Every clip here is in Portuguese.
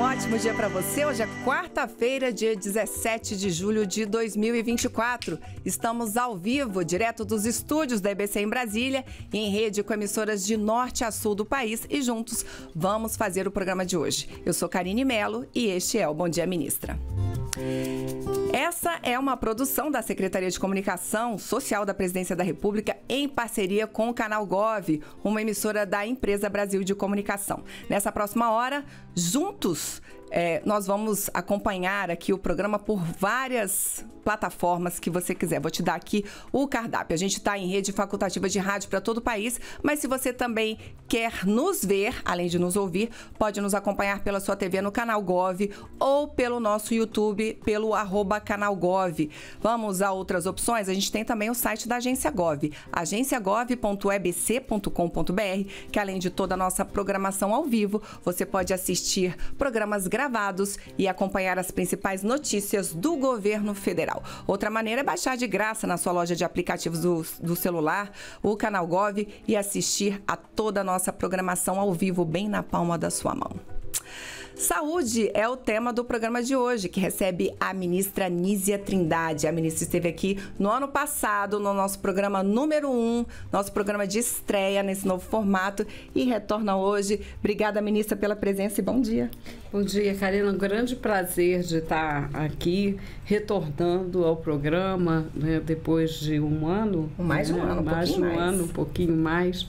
ótimo dia para você. Hoje é quarta-feira, dia 17 de julho de 2024. Estamos ao vivo, direto dos estúdios da EBC em Brasília, em rede com emissoras de norte a sul do país e juntos vamos fazer o programa de hoje. Eu sou Karine Melo e este é o Bom Dia Ministra. Essa é uma produção da Secretaria de Comunicação Social da Presidência da República em parceria com o Canal Gov, uma emissora da Empresa Brasil de Comunicação. Nessa próxima hora, juntos é, nós vamos acompanhar aqui o programa por várias plataformas que você quiser. Vou te dar aqui o cardápio. A gente está em rede facultativa de rádio para todo o país, mas se você também quer nos ver, além de nos ouvir, pode nos acompanhar pela sua TV no Canal Gov ou pelo nosso YouTube, pelo arroba Canal Gov. Vamos a outras opções? A gente tem também o site da Agência Gov, agenciagov.ebc.com.br, que além de toda a nossa programação ao vivo, você pode assistir programas gratuitos gravados e acompanhar as principais notícias do governo federal. Outra maneira é baixar de graça na sua loja de aplicativos do, do celular o canal Gov e assistir a toda a nossa programação ao vivo bem na palma da sua mão. Saúde é o tema do programa de hoje, que recebe a ministra Nízia Trindade. A ministra esteve aqui no ano passado, no nosso programa número 1, um, nosso programa de estreia nesse novo formato, e retorna hoje. Obrigada, ministra, pela presença e bom dia. Bom dia, Karina. Um grande prazer de estar aqui, retornando ao programa, né, depois de um ano. Mais um né, um mais um mais. ano, um pouquinho mais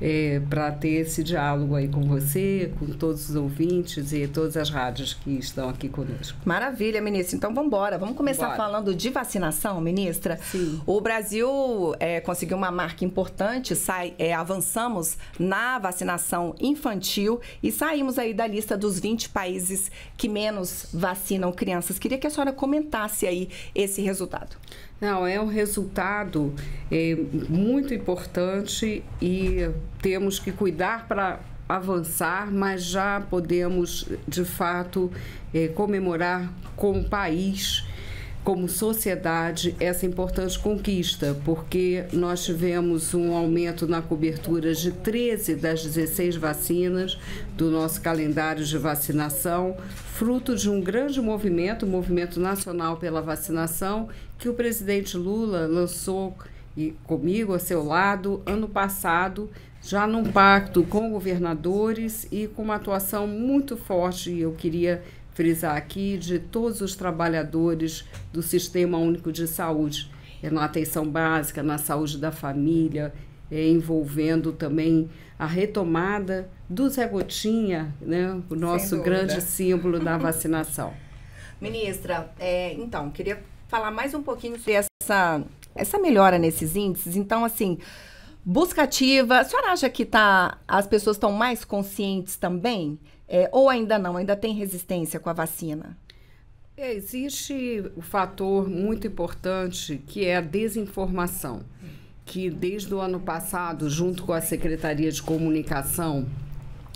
é, para ter esse diálogo aí com você, com todos os ouvintes e todas as rádios que estão aqui conosco. Maravilha, ministra. Então vamos embora. Vamos começar falando de vacinação, ministra. Sim. O Brasil é, conseguiu uma marca importante, sai, é, avançamos na vacinação infantil e saímos aí da lista dos 20 países que menos vacinam crianças. Queria que a senhora comentasse aí esse resultado. Não, é um resultado é, muito importante e temos que cuidar para avançar, mas já podemos de fato é, comemorar com o país como sociedade, essa importante conquista, porque nós tivemos um aumento na cobertura de 13 das 16 vacinas do nosso calendário de vacinação, fruto de um grande movimento, o Movimento Nacional pela Vacinação, que o presidente Lula lançou e comigo, a seu lado, ano passado, já num pacto com governadores e com uma atuação muito forte. E eu queria frisar aqui de todos os trabalhadores do Sistema Único de Saúde, é na atenção básica, na saúde da família, é, envolvendo também a retomada do Zé Gotinha, né, o nosso grande símbolo da vacinação. Ministra, é, então, queria falar mais um pouquinho sobre essa, essa melhora nesses índices. Então, assim, busca ativa, a senhora acha que tá, as pessoas estão mais conscientes também? É, ou ainda não, ainda tem resistência com a vacina? É, existe o um fator muito importante que é a desinformação, que desde o ano passado, junto com a Secretaria de Comunicação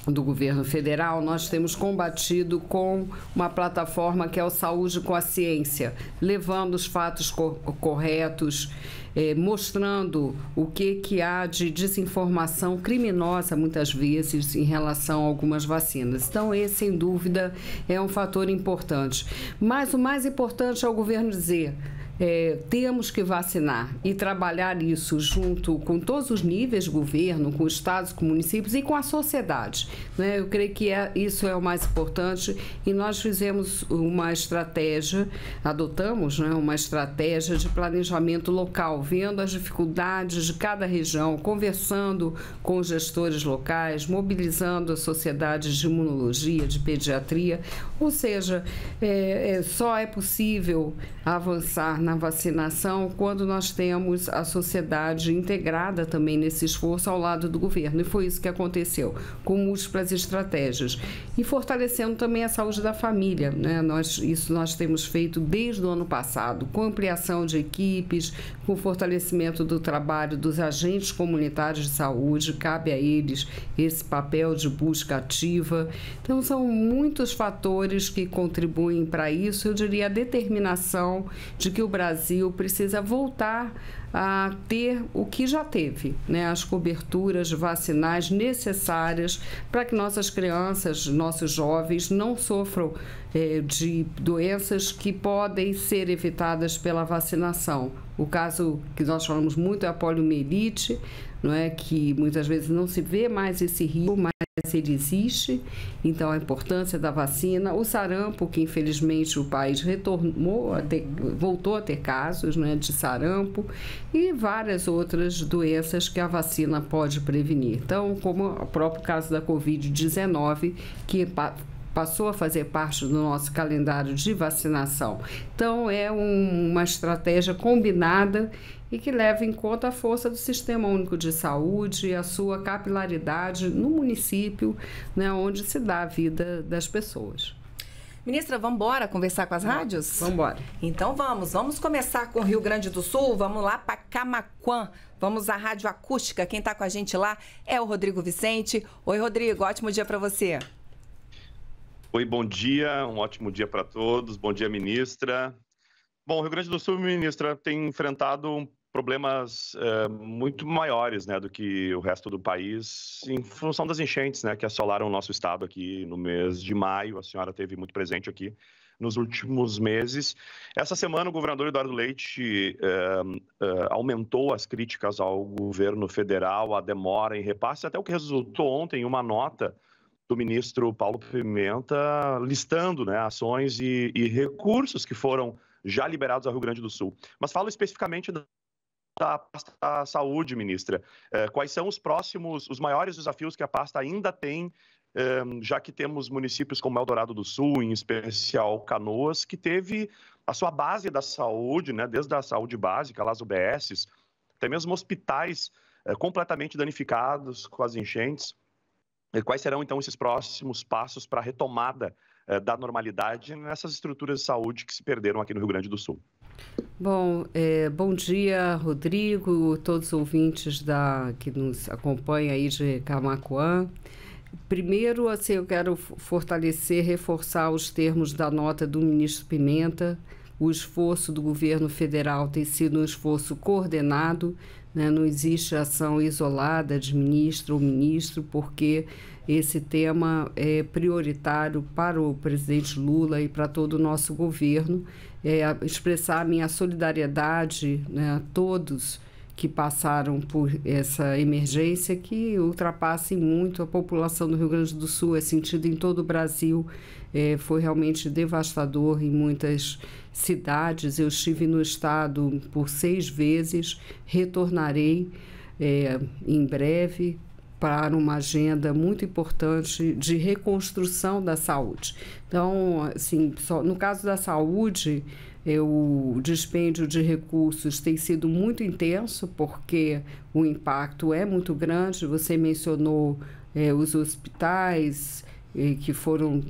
do governo federal, nós temos combatido com uma plataforma que é o Saúde com a Ciência, levando os fatos co corretos é, mostrando o que, que há de desinformação criminosa, muitas vezes, em relação a algumas vacinas. Então, esse, sem dúvida, é um fator importante. Mas o mais importante é o governo dizer é, temos que vacinar e trabalhar isso junto com todos os níveis, governo, com estados, com municípios e com a sociedade. Né? Eu creio que é, isso é o mais importante e nós fizemos uma estratégia, adotamos né, uma estratégia de planejamento local, vendo as dificuldades de cada região, conversando com gestores locais, mobilizando a sociedade de imunologia, de pediatria, ou seja, é, é, só é possível avançar na vacinação quando nós temos a sociedade integrada também nesse esforço ao lado do governo. E foi isso que aconteceu, com múltiplas estratégias. E fortalecendo também a saúde da família. Né? Nós, isso nós temos feito desde o ano passado, com ampliação de equipes, com fortalecimento do trabalho dos agentes comunitários de saúde, cabe a eles esse papel de busca ativa. Então, são muitos fatores fatores que contribuem para isso, eu diria a determinação de que o Brasil precisa voltar a ter o que já teve, né? as coberturas vacinais necessárias para que nossas crianças, nossos jovens não sofram eh, de doenças que podem ser evitadas pela vacinação. O caso que nós falamos muito é a poliomielite, não é que muitas vezes não se vê mais esse risco, se ele existe, então a importância da vacina, o sarampo, que infelizmente o país retornou, a ter, voltou a ter casos né, de sarampo e várias outras doenças que a vacina pode prevenir. Então, como o próprio caso da Covid-19, que passou a fazer parte do nosso calendário de vacinação. Então, é um, uma estratégia combinada e que leva em conta a força do Sistema Único de Saúde e a sua capilaridade no município, né, onde se dá a vida das pessoas. Ministra, vamos embora conversar com as rádios? Vamos embora. Então vamos, vamos começar com o Rio Grande do Sul, vamos lá para Camaquã. Vamos à Rádio Acústica. Quem está com a gente lá é o Rodrigo Vicente. Oi, Rodrigo, ótimo dia para você. Oi, bom dia, um ótimo dia para todos. Bom dia, ministra. Bom, o Rio Grande do Sul, ministra, tem enfrentado problemas é, muito maiores né, do que o resto do país, em função das enchentes né, que assolaram o nosso estado aqui no mês de maio. A senhora teve muito presente aqui nos últimos meses. Essa semana, o governador Eduardo Leite é, é, aumentou as críticas ao governo federal, a demora em repasse, até o que resultou ontem em uma nota do ministro Paulo Pimenta listando né, ações e, e recursos que foram já liberados ao Rio Grande do Sul. Mas falo especificamente da da saúde, ministra. É, quais são os próximos, os maiores desafios que a pasta ainda tem, hum, já que temos municípios como Eldorado do Sul, em especial Canoas, que teve a sua base da saúde, né, desde a saúde básica, lá as UBSs, até mesmo hospitais é, completamente danificados com as enchentes. Quais serão, então, esses próximos passos para a retomada eh, da normalidade nessas estruturas de saúde que se perderam aqui no Rio Grande do Sul. Bom, é, bom dia, Rodrigo, todos os ouvintes da, que nos acompanham aí de Camacuã. Primeiro, assim, eu quero fortalecer, reforçar os termos da nota do ministro Pimenta. O esforço do governo federal tem sido um esforço coordenado, né? não existe ação isolada de ministro ou ministro, porque esse tema é prioritário para o presidente Lula e para todo o nosso governo. É, expressar a minha solidariedade né, a todos que passaram por essa emergência que ultrapasse muito a população do Rio Grande do Sul, é sentido em todo o Brasil, é, foi realmente devastador em muitas cidades. Eu estive no estado por seis vezes, retornarei é, em breve para uma agenda muito importante de reconstrução da saúde. Então, assim, só, no caso da saúde, o dispêndio de recursos tem sido muito intenso, porque o impacto é muito grande. Você mencionou é, os hospitais, eh, que foram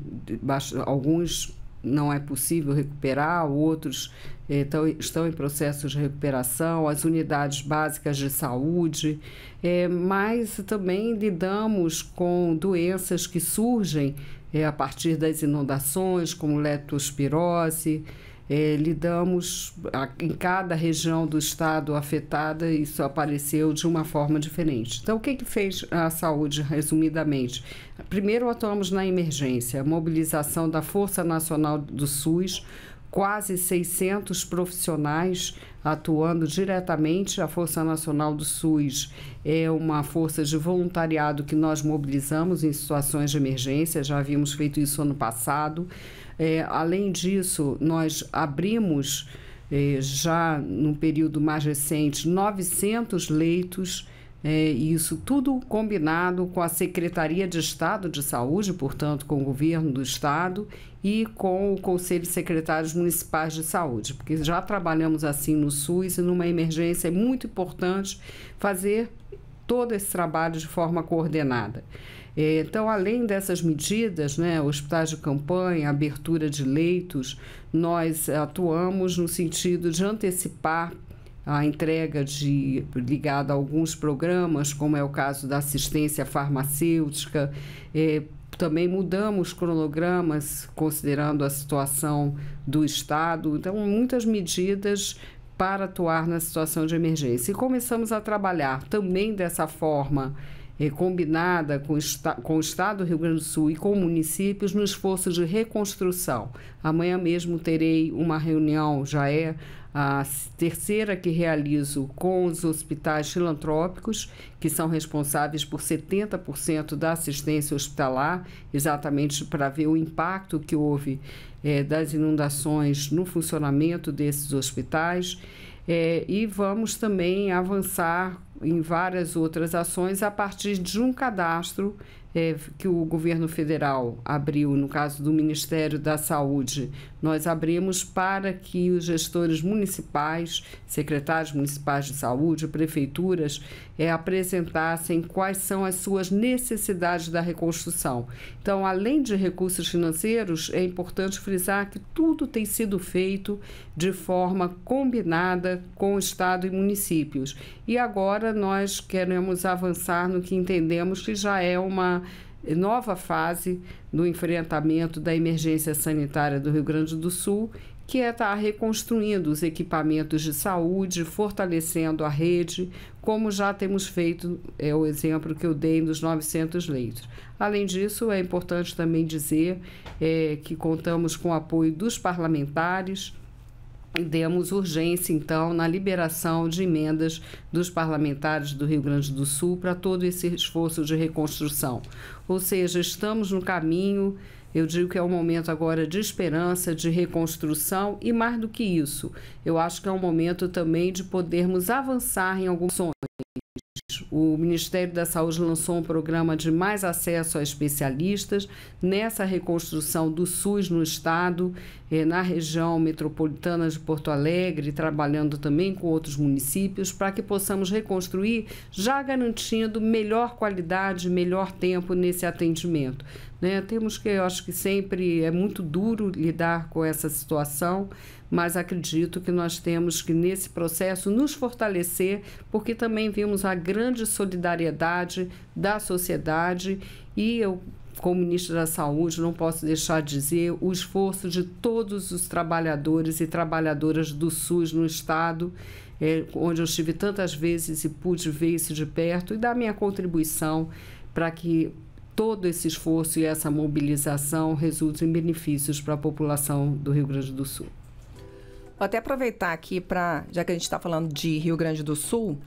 alguns não é possível recuperar, outros então, estão em processos de recuperação, as unidades básicas de saúde, é, mas também lidamos com doenças que surgem é, a partir das inundações, como leptospirose, é, lidamos a, em cada região do estado afetada, isso apareceu de uma forma diferente. Então, o que, que fez a saúde, resumidamente? Primeiro, atuamos na emergência, mobilização da Força Nacional do SUS, quase 600 profissionais atuando diretamente. A Força Nacional do SUS é uma força de voluntariado que nós mobilizamos em situações de emergência, já havíamos feito isso ano passado. É, além disso, nós abrimos, é, já no período mais recente, 900 leitos. É, isso tudo combinado com a Secretaria de Estado de Saúde, portanto, com o governo do Estado e com o Conselho de Secretários Municipais de Saúde, porque já trabalhamos assim no SUS e numa emergência é muito importante fazer todo esse trabalho de forma coordenada. É, então, além dessas medidas, né, hospitais de campanha, abertura de leitos, nós atuamos no sentido de antecipar a entrega de ligada a alguns programas, como é o caso da assistência farmacêutica. É, também mudamos cronogramas considerando a situação do estado. Então, muitas medidas para atuar na situação de emergência. E começamos a trabalhar também dessa forma eh, combinada com, esta, com o Estado do Rio Grande do Sul e com municípios no esforço de reconstrução. Amanhã mesmo terei uma reunião, já é a terceira que realizo com os hospitais filantrópicos, que são responsáveis por 70% da assistência hospitalar, exatamente para ver o impacto que houve eh, das inundações no funcionamento desses hospitais. Eh, e vamos também avançar em várias outras ações a partir de um cadastro é, que o governo federal abriu, no caso do Ministério da Saúde, nós abrimos para que os gestores municipais, secretários municipais de saúde, prefeituras, é, apresentassem quais são as suas necessidades da reconstrução. Então, além de recursos financeiros, é importante frisar que tudo tem sido feito de forma combinada com o Estado e municípios. E agora nós queremos avançar no que entendemos que já é uma nova fase no enfrentamento da emergência sanitária do Rio Grande do Sul, que é estar tá reconstruindo os equipamentos de saúde, fortalecendo a rede, como já temos feito, é o exemplo que eu dei dos 900 leitos. Além disso, é importante também dizer é, que contamos com o apoio dos parlamentares, demos urgência, então, na liberação de emendas dos parlamentares do Rio Grande do Sul para todo esse esforço de reconstrução. Ou seja, estamos no caminho, eu digo que é um momento agora de esperança, de reconstrução e, mais do que isso, eu acho que é um momento também de podermos avançar em alguns sonhos o Ministério da Saúde lançou um programa de mais acesso a especialistas nessa reconstrução do SUS no Estado, eh, na região metropolitana de Porto Alegre, trabalhando também com outros municípios, para que possamos reconstruir, já garantindo melhor qualidade, melhor tempo nesse atendimento. Né? Temos que, eu acho que sempre é muito duro lidar com essa situação, mas acredito que nós temos que, nesse processo, nos fortalecer, porque também vimos a grande solidariedade da sociedade e eu como ministra da Saúde, não posso deixar de dizer o esforço de todos os trabalhadores e trabalhadoras do SUS no Estado, é, onde eu estive tantas vezes e pude ver isso de perto, e dar minha contribuição para que todo esse esforço e essa mobilização resulta em benefícios para a população do Rio Grande do Sul. Vou até aproveitar aqui para, já que a gente está falando de Rio Grande do Sul,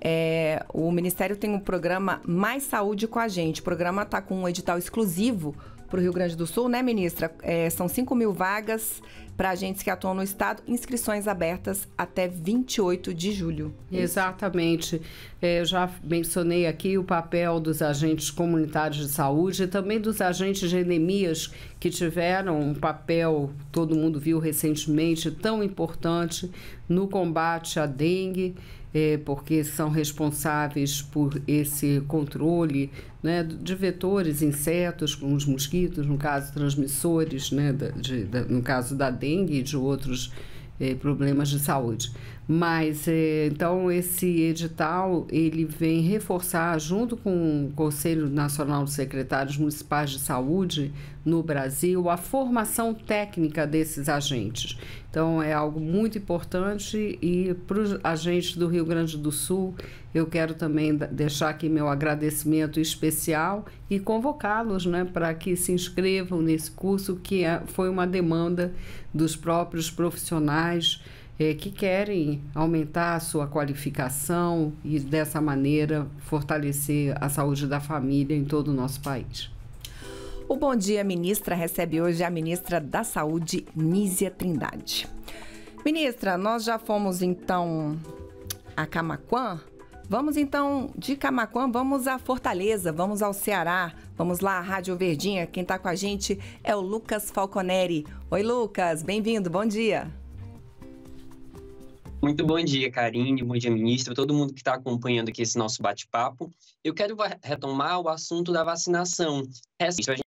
é, o Ministério tem um programa Mais Saúde com a Gente. O programa está com um edital exclusivo para o Rio Grande do Sul, né, ministra? É, são 5 mil vagas para agentes que atuam no Estado, inscrições abertas até 28 de julho. É Exatamente. É, eu já mencionei aqui o papel dos agentes comunitários de saúde e também dos agentes de endemias que tiveram um papel, todo mundo viu recentemente, tão importante no combate à dengue é, porque são responsáveis por esse controle né, de vetores, insetos, como os mosquitos, no caso, transmissores, né, de, de, no caso da dengue e de outros é, problemas de saúde. Mas é, então esse edital ele vem reforçar junto com o Conselho Nacional dos Secretários Municipais de Saúde no Brasil a formação técnica desses agentes. Então é algo muito importante e para os agentes do Rio Grande do Sul eu quero também deixar aqui meu agradecimento especial e convocá-los né, para que se inscrevam nesse curso que é, foi uma demanda dos próprios profissionais é, que querem aumentar a sua qualificação e, dessa maneira, fortalecer a saúde da família em todo o nosso país. O Bom Dia Ministra recebe hoje a ministra da Saúde, Nízia Trindade. Ministra, nós já fomos então a Camaquã. Vamos então de Camaquã, vamos à Fortaleza, vamos ao Ceará, vamos lá a Rádio Verdinha. Quem está com a gente é o Lucas Falconeri. Oi, Lucas, bem-vindo, bom dia. Muito bom dia, Karine, bom dia, ministra, todo mundo que está acompanhando aqui esse nosso bate-papo. Eu quero retomar o assunto da vacinação. Recente, é, a gente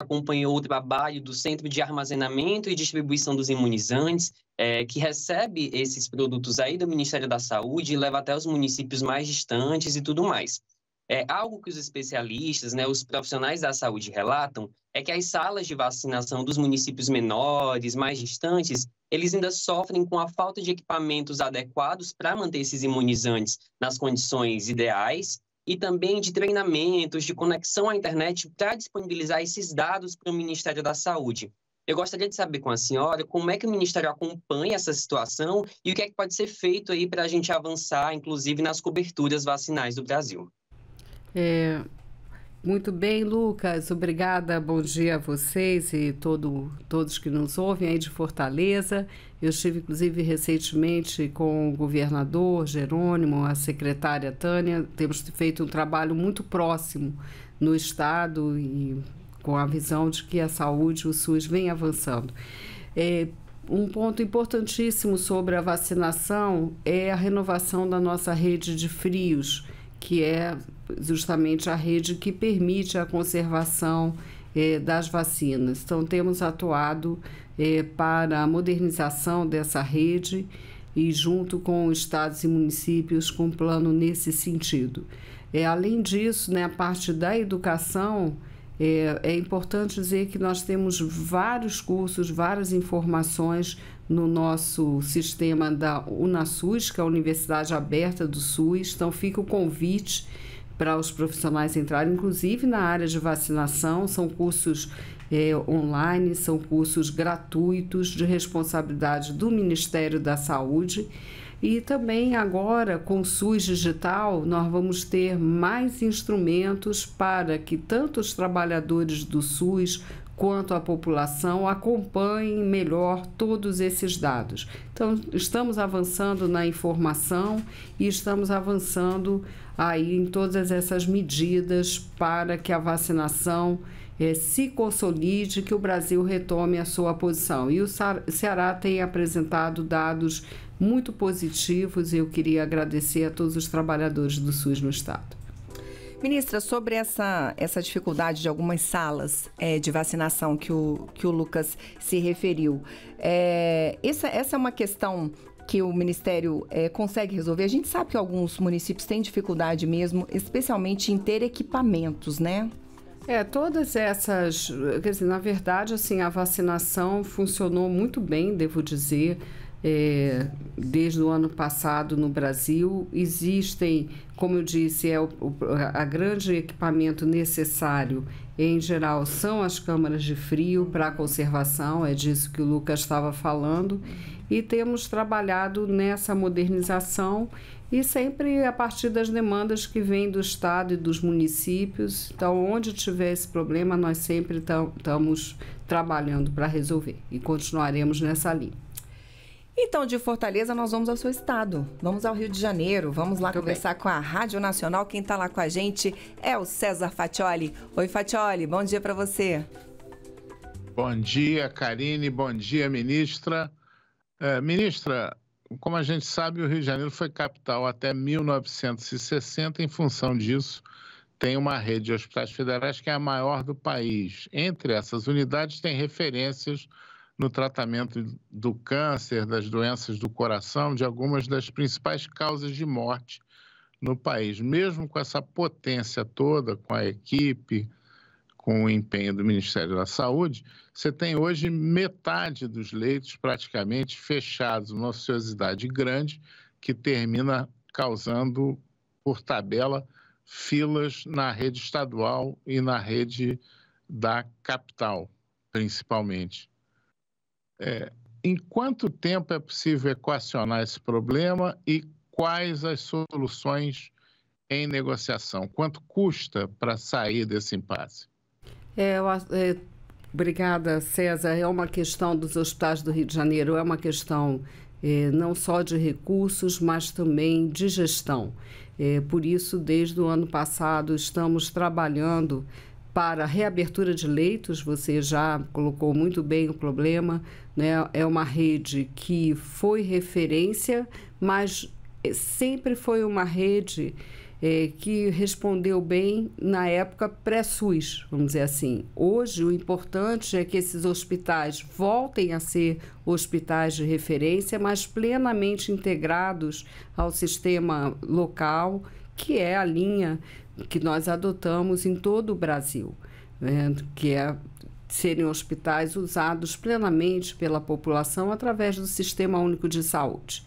acompanhou o trabalho do Centro de Armazenamento e Distribuição dos Imunizantes, é, que recebe esses produtos aí do Ministério da Saúde e leva até os municípios mais distantes e tudo mais. É, algo que os especialistas, né, os profissionais da saúde relatam é que as salas de vacinação dos municípios menores, mais distantes, eles ainda sofrem com a falta de equipamentos adequados para manter esses imunizantes nas condições ideais e também de treinamentos, de conexão à internet para disponibilizar esses dados para o Ministério da Saúde. Eu gostaria de saber com a senhora como é que o Ministério acompanha essa situação e o que é que pode ser feito aí para a gente avançar, inclusive nas coberturas vacinais do Brasil. É, muito bem, Lucas. Obrigada. Bom dia a vocês e todo, todos que nos ouvem aí de Fortaleza. Eu estive, inclusive, recentemente com o governador Jerônimo, a secretária Tânia. Temos feito um trabalho muito próximo no Estado e com a visão de que a saúde, o SUS, vem avançando. É, um ponto importantíssimo sobre a vacinação é a renovação da nossa rede de frios, que é justamente a rede que permite a conservação é, das vacinas. Então, temos atuado é, para a modernização dessa rede e junto com estados e municípios com plano nesse sentido. É, além disso, né, a parte da educação, é, é, importante dizer que nós temos vários cursos, várias informações no nosso sistema da UNASUS, que é a Universidade Aberta do SUS. Então, fica o convite para os profissionais entrarem, inclusive na área de vacinação. São cursos é, online, são cursos gratuitos de responsabilidade do Ministério da Saúde. E também agora, com o SUS Digital, nós vamos ter mais instrumentos para que tanto os trabalhadores do SUS quanto a população acompanhem melhor todos esses dados. Então, estamos avançando na informação e estamos avançando aí em todas essas medidas para que a vacinação eh, se consolide, que o Brasil retome a sua posição. E o Ceará tem apresentado dados muito positivos e eu queria agradecer a todos os trabalhadores do SUS no Estado. Ministra, sobre essa, essa dificuldade de algumas salas é, de vacinação que o, que o Lucas se referiu, é, essa, essa é uma questão que o Ministério é, consegue resolver? A gente sabe que alguns municípios têm dificuldade mesmo, especialmente em ter equipamentos, né? É, todas essas, quer dizer, na verdade, assim, a vacinação funcionou muito bem, devo dizer, é, desde o ano passado no Brasil. Existem, como eu disse, é o, o a grande equipamento necessário em geral, são as câmaras de frio para conservação, é disso que o Lucas estava falando, e temos trabalhado nessa modernização e sempre a partir das demandas que vêm do Estado e dos municípios. Então, onde tiver esse problema, nós sempre estamos trabalhando para resolver e continuaremos nessa linha. Então, de Fortaleza, nós vamos ao seu estado. Vamos ao Rio de Janeiro. Vamos lá Muito conversar bem. com a Rádio Nacional. Quem está lá com a gente é o César Fatioli. Oi, Fatioli, bom dia para você. Bom dia, Karine. Bom dia, ministra. É, ministra, como a gente sabe, o Rio de Janeiro foi capital até 1960. Em função disso, tem uma rede de hospitais federais que é a maior do país. Entre essas unidades, tem referências no tratamento do câncer, das doenças do coração, de algumas das principais causas de morte no país. Mesmo com essa potência toda, com a equipe, com o empenho do Ministério da Saúde, você tem hoje metade dos leitos praticamente fechados, uma ociosidade grande que termina causando, por tabela, filas na rede estadual e na rede da capital, principalmente. É, em quanto tempo é possível equacionar esse problema e quais as soluções em negociação? Quanto custa para sair desse impasse? É, eu, é, obrigada, César. É uma questão dos hospitais do Rio de Janeiro, é uma questão é, não só de recursos, mas também de gestão. É, por isso, desde o ano passado, estamos trabalhando para reabertura de leitos, você já colocou muito bem o problema, né? é uma rede que foi referência, mas eh, sempre foi uma rede é, que respondeu bem na época pré-SUS, vamos dizer assim. Hoje, o importante é que esses hospitais voltem a ser hospitais de referência, mas plenamente integrados ao sistema local que é a linha que nós adotamos em todo o Brasil, né? que é serem hospitais usados plenamente pela população através do Sistema Único de Saúde.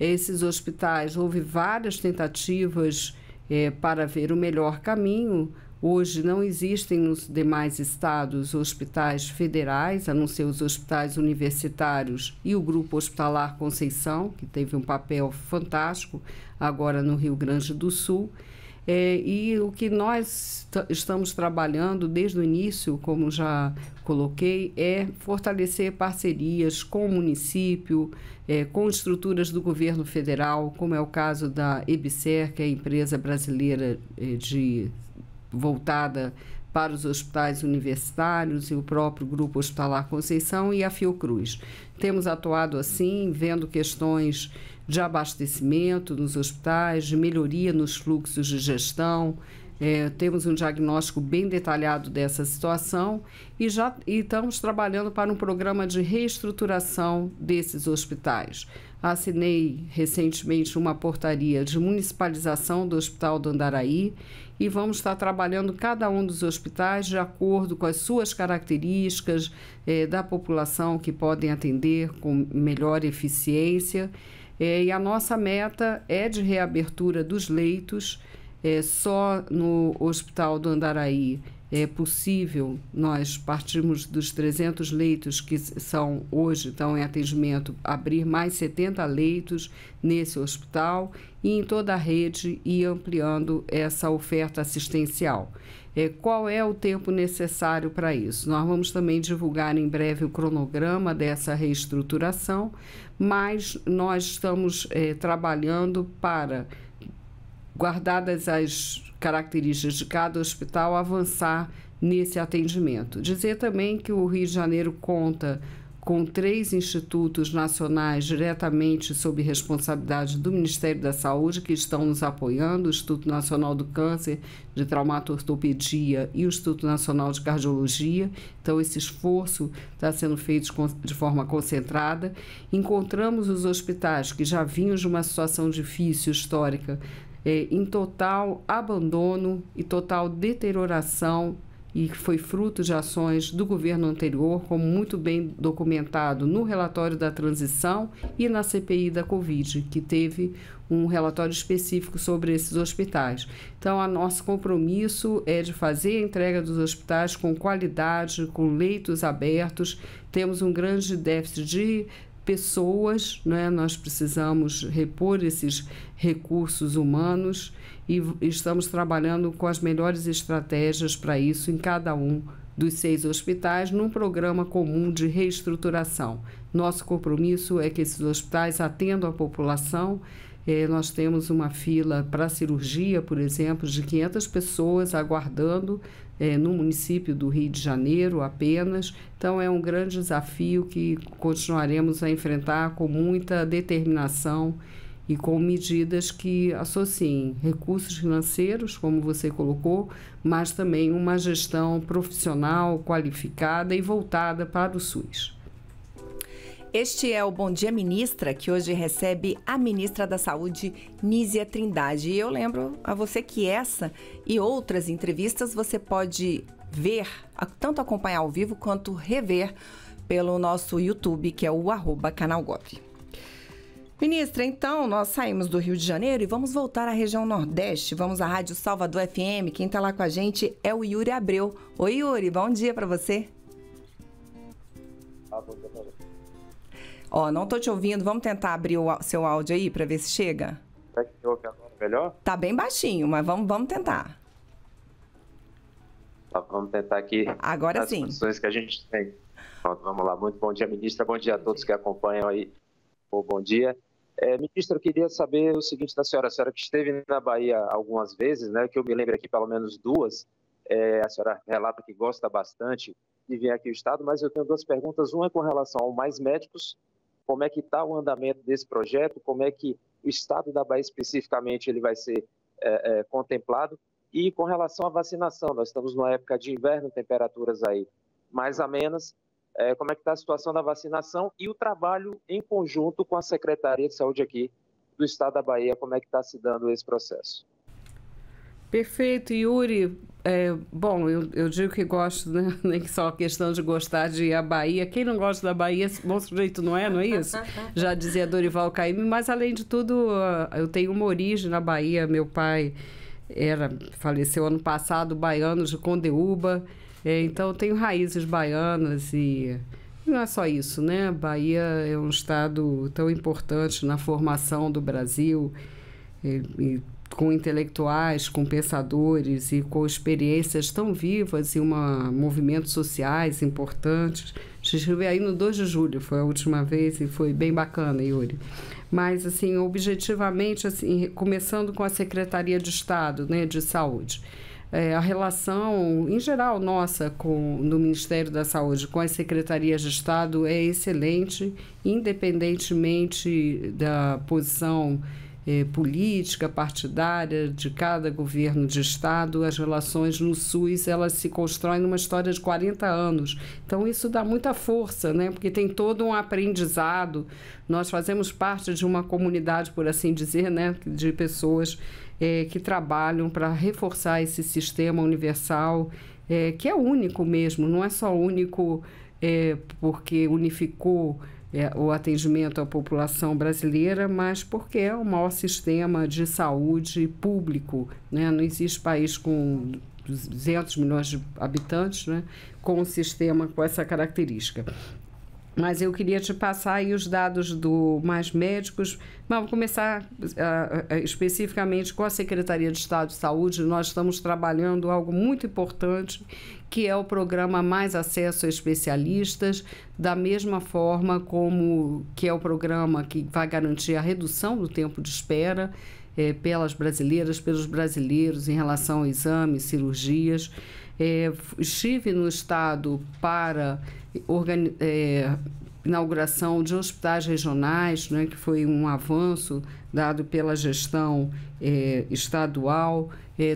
Esses hospitais, houve várias tentativas é, para ver o melhor caminho Hoje não existem nos demais estados hospitais federais, a não ser os hospitais universitários e o Grupo Hospitalar Conceição, que teve um papel fantástico agora no Rio Grande do Sul. É, e o que nós estamos trabalhando desde o início, como já coloquei, é fortalecer parcerias com o município, é, com estruturas do governo federal, como é o caso da EBSER, que é a empresa brasileira é, de voltada para os hospitais universitários e o próprio Grupo Hospitalar Conceição e a Fiocruz. Temos atuado assim, vendo questões de abastecimento nos hospitais, de melhoria nos fluxos de gestão. É, temos um diagnóstico bem detalhado dessa situação e já e estamos trabalhando para um programa de reestruturação desses hospitais. Assinei recentemente uma portaria de municipalização do Hospital do Andaraí e vamos estar trabalhando cada um dos hospitais de acordo com as suas características eh, da população que podem atender com melhor eficiência. Eh, e a nossa meta é de reabertura dos leitos. Eh, só no Hospital do Andaraí é possível nós partirmos dos 300 leitos que são hoje estão em atendimento, abrir mais 70 leitos nesse hospital e em toda a rede e ampliando essa oferta assistencial. É, qual é o tempo necessário para isso? Nós vamos também divulgar em breve o cronograma dessa reestruturação, mas nós estamos é, trabalhando para guardadas as características de cada hospital avançar nesse atendimento. Dizer também que o Rio de Janeiro conta com três institutos nacionais diretamente sob responsabilidade do Ministério da Saúde que estão nos apoiando, o Instituto Nacional do Câncer, de Traumatortopedia e o Instituto Nacional de Cardiologia. Então, esse esforço está sendo feito de forma concentrada. Encontramos os hospitais que já vinham de uma situação difícil, histórica, é, em total abandono e total deterioração e que foi fruto de ações do governo anterior, como muito bem documentado no relatório da transição e na CPI da Covid, que teve um relatório específico sobre esses hospitais. Então, nosso compromisso é de fazer a entrega dos hospitais com qualidade, com leitos abertos. Temos um grande déficit de pessoas, né? nós precisamos repor esses recursos humanos e estamos trabalhando com as melhores estratégias para isso em cada um dos seis hospitais num programa comum de reestruturação. Nosso compromisso é que esses hospitais atendam a população. É, nós temos uma fila para cirurgia, por exemplo, de 500 pessoas aguardando é, no município do Rio de Janeiro apenas. Então, é um grande desafio que continuaremos a enfrentar com muita determinação e com medidas que associem recursos financeiros, como você colocou, mas também uma gestão profissional, qualificada e voltada para o SUS. Este é o Bom Dia Ministra, que hoje recebe a ministra da Saúde, Nízia Trindade. E eu lembro a você que essa e outras entrevistas você pode ver, tanto acompanhar ao vivo quanto rever pelo nosso YouTube, que é o arroba canalgov. Ministra, então nós saímos do Rio de Janeiro e vamos voltar à região Nordeste. Vamos à Rádio Salvador FM. Quem está lá com a gente é o Yuri Abreu. Oi, Yuri, bom dia para você. Ah, bom dia Ó, não tô te ouvindo. Vamos tentar abrir o seu áudio aí para ver se chega. Será que eu agora melhor? Tá bem baixinho, mas vamos, vamos tentar. Tá, vamos tentar aqui. Agora as sim. condições que a gente tem. Pronto, vamos lá. Muito bom dia, ministra. Bom dia a todos que acompanham aí. Bom, bom dia. É, ministra, eu queria saber o seguinte da senhora. A senhora que esteve na Bahia algumas vezes, né? Que eu me lembro aqui pelo menos duas. É, a senhora relata que gosta bastante de vir aqui ao Estado, mas eu tenho duas perguntas. Uma é com relação ao Mais Médicos como é que está o andamento desse projeto, como é que o estado da Bahia especificamente ele vai ser é, é, contemplado. E com relação à vacinação, nós estamos numa época de inverno, temperaturas aí mais amenas, é, como é que está a situação da vacinação e o trabalho em conjunto com a Secretaria de Saúde aqui do Estado da Bahia, como é que está se dando esse processo. Perfeito, Yuri. É, bom, eu, eu, digo que gosto, né? nem só a questão de gostar de ir à Bahia. Quem não gosta da Bahia, bom sujeito não é, não é isso? Já dizia Dorival Caymmi, mas além de tudo, ah, eu tenho uma origem na Bahia. Meu pai era faleceu ano passado, baiano de Condeúba. É, então, eu tenho raízes baianas e não é só isso, né? Bahia é um estado tão importante na formação do Brasil. E, e com intelectuais, com pensadores e com experiências tão vivas e uma, movimentos sociais importantes. Te escrevi aí no 2 de julho, foi a última vez e foi bem bacana, Yuri. Mas, assim, objetivamente, assim, começando com a Secretaria de Estado né, de Saúde. É, a relação, em geral, nossa com, no Ministério da Saúde com as secretarias de Estado é excelente, independentemente da posição eh, política partidária de cada governo de estado, as relações no SUS elas se constroem numa história de 40 anos. Então isso dá muita força, né? Porque tem todo um aprendizado. Nós fazemos parte de uma comunidade, por assim dizer, né, de pessoas eh, que trabalham para reforçar esse sistema universal eh, que é único mesmo. Não é só único porque unificou é, o atendimento à população brasileira, mas porque é o maior sistema de saúde público. Né? Não existe país com 200 milhões de habitantes né? com um sistema com essa característica. Mas eu queria te passar aí os dados do Mais Médicos. Vamos começar uh, especificamente com a Secretaria de Estado de Saúde. Nós estamos trabalhando algo muito importante, que é o programa Mais Acesso a Especialistas, da mesma forma como que é o programa que vai garantir a redução do tempo de espera é, pelas brasileiras, pelos brasileiros em relação a exames, cirurgias. É, estive no estado para é, inauguração de hospitais regionais, né, que foi um avanço dado pela gestão estadual,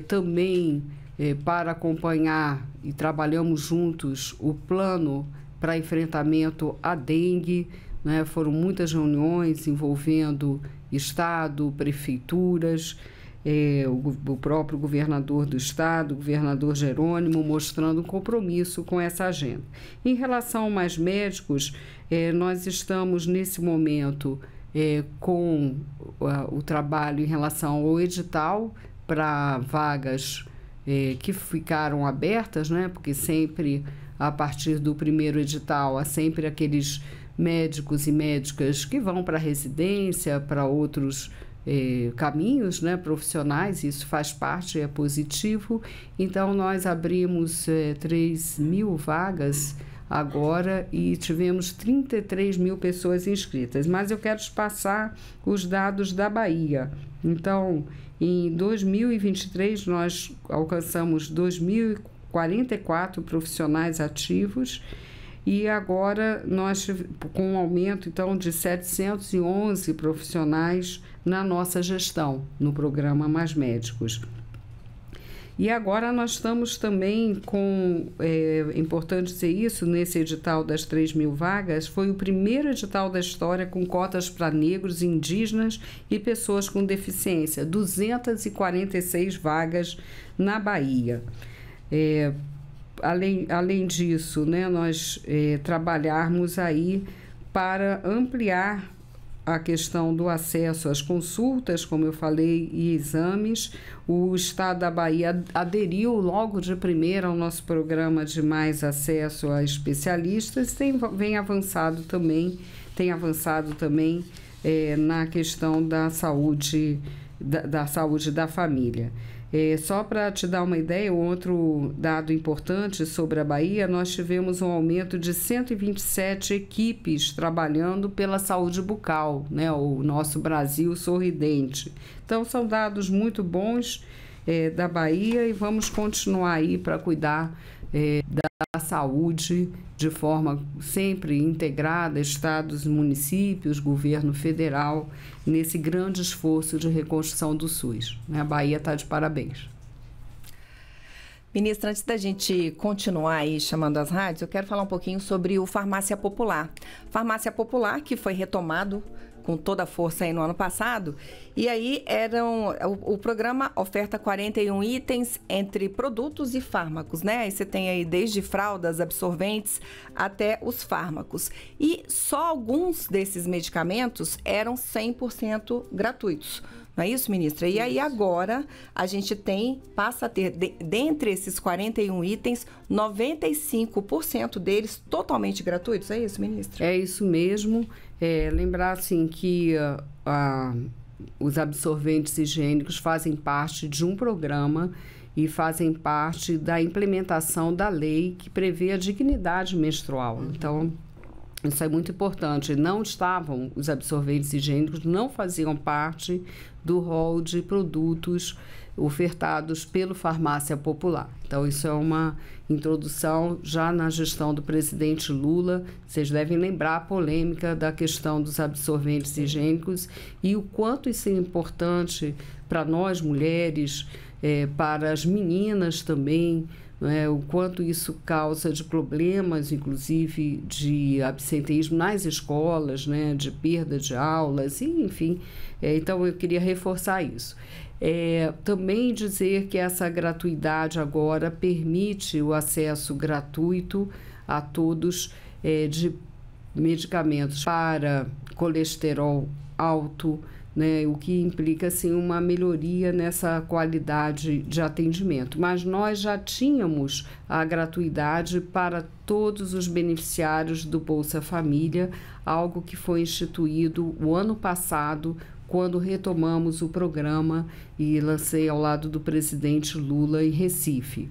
também eh, para acompanhar e trabalhamos juntos o plano para enfrentamento à dengue. Né? Foram muitas reuniões envolvendo Estado, prefeituras, eh, o, o próprio governador do Estado, o governador Jerônimo, mostrando um compromisso com essa agenda. Em relação a mais médicos, eh, nós estamos nesse momento eh, com uh, o trabalho em relação ao edital para vagas é, que ficaram abertas, né? Porque sempre a partir do primeiro edital há sempre aqueles médicos e médicas que vão para residência, para outros é, caminhos né, profissionais, isso faz parte, é positivo. Então, nós abrimos eh, é, 3 mil vagas agora e tivemos 33 mil pessoas inscritas. Mas eu quero te passar os dados da Bahia. Então, em 2023, nós alcançamos 2.044 profissionais ativos e agora nós com um aumento então de 711 profissionais na nossa gestão no programa Mais Médicos. E agora nós estamos também com, é importante dizer isso, nesse edital das 3 mil vagas, foi o primeiro edital da história com cotas para negros, indígenas e pessoas com deficiência, 246 vagas na Bahia. É, além, além disso, né, nós é, trabalharmos aí para ampliar a questão do acesso às consultas, como eu falei, e exames. O Estado da Bahia aderiu logo de primeira ao nosso programa de mais acesso a especialistas, tem, vem avançado também, tem avançado também é, na questão da saúde da, da saúde da família. É, só para te dar uma ideia, outro dado importante sobre a Bahia, nós tivemos um aumento de 127 equipes trabalhando pela saúde bucal, né? o nosso Brasil sorridente. Então, são dados muito bons é, da Bahia e vamos continuar aí para cuidar é, da saúde de forma sempre integrada, estados, municípios, governo federal, nesse grande esforço de reconstrução do SUS. Né? A Bahia está de parabéns. Ministra, antes da gente continuar aí chamando as rádios, eu quero falar um pouquinho sobre o Farmácia Popular. Farmácia Popular, que foi retomado com toda a força aí no ano passado. E aí eram o, o programa oferta 41 itens entre produtos e fármacos, né? Aí você tem aí desde fraldas, absorventes até os fármacos. E só alguns desses medicamentos eram 100% gratuitos. Não é isso, ministra? E aí agora a gente tem, passa a ter, de, dentre esses 41 itens, 95% deles totalmente gratuitos. É isso, ministra? É isso mesmo. É, lembrar assim que uh, uh, os absorventes higiênicos fazem parte de um programa e fazem parte da implementação da lei que prevê a dignidade menstrual. Uhum. Então, isso é muito importante. Não estavam, os absorventes higiênicos não faziam parte do rol de produtos ofertados pelo Farmácia Popular. Então, isso é uma introdução já na gestão do presidente Lula. Vocês devem lembrar a polêmica da questão dos absorventes higiênicos e o quanto isso é importante para nós mulheres, é, para as meninas também. É? o quanto isso causa de problemas, inclusive de absenteísmo nas escolas, né, de perda de aulas, enfim. É, então, eu queria reforçar isso. É, também dizer que essa gratuidade agora permite o acesso gratuito a todos é, de medicamentos para colesterol alto, né, o que implica assim, uma melhoria nessa qualidade de atendimento. Mas nós já tínhamos a gratuidade para todos os beneficiários do Bolsa Família, algo que foi instituído o ano passado quando retomamos o programa e lancei ao lado do presidente Lula em Recife.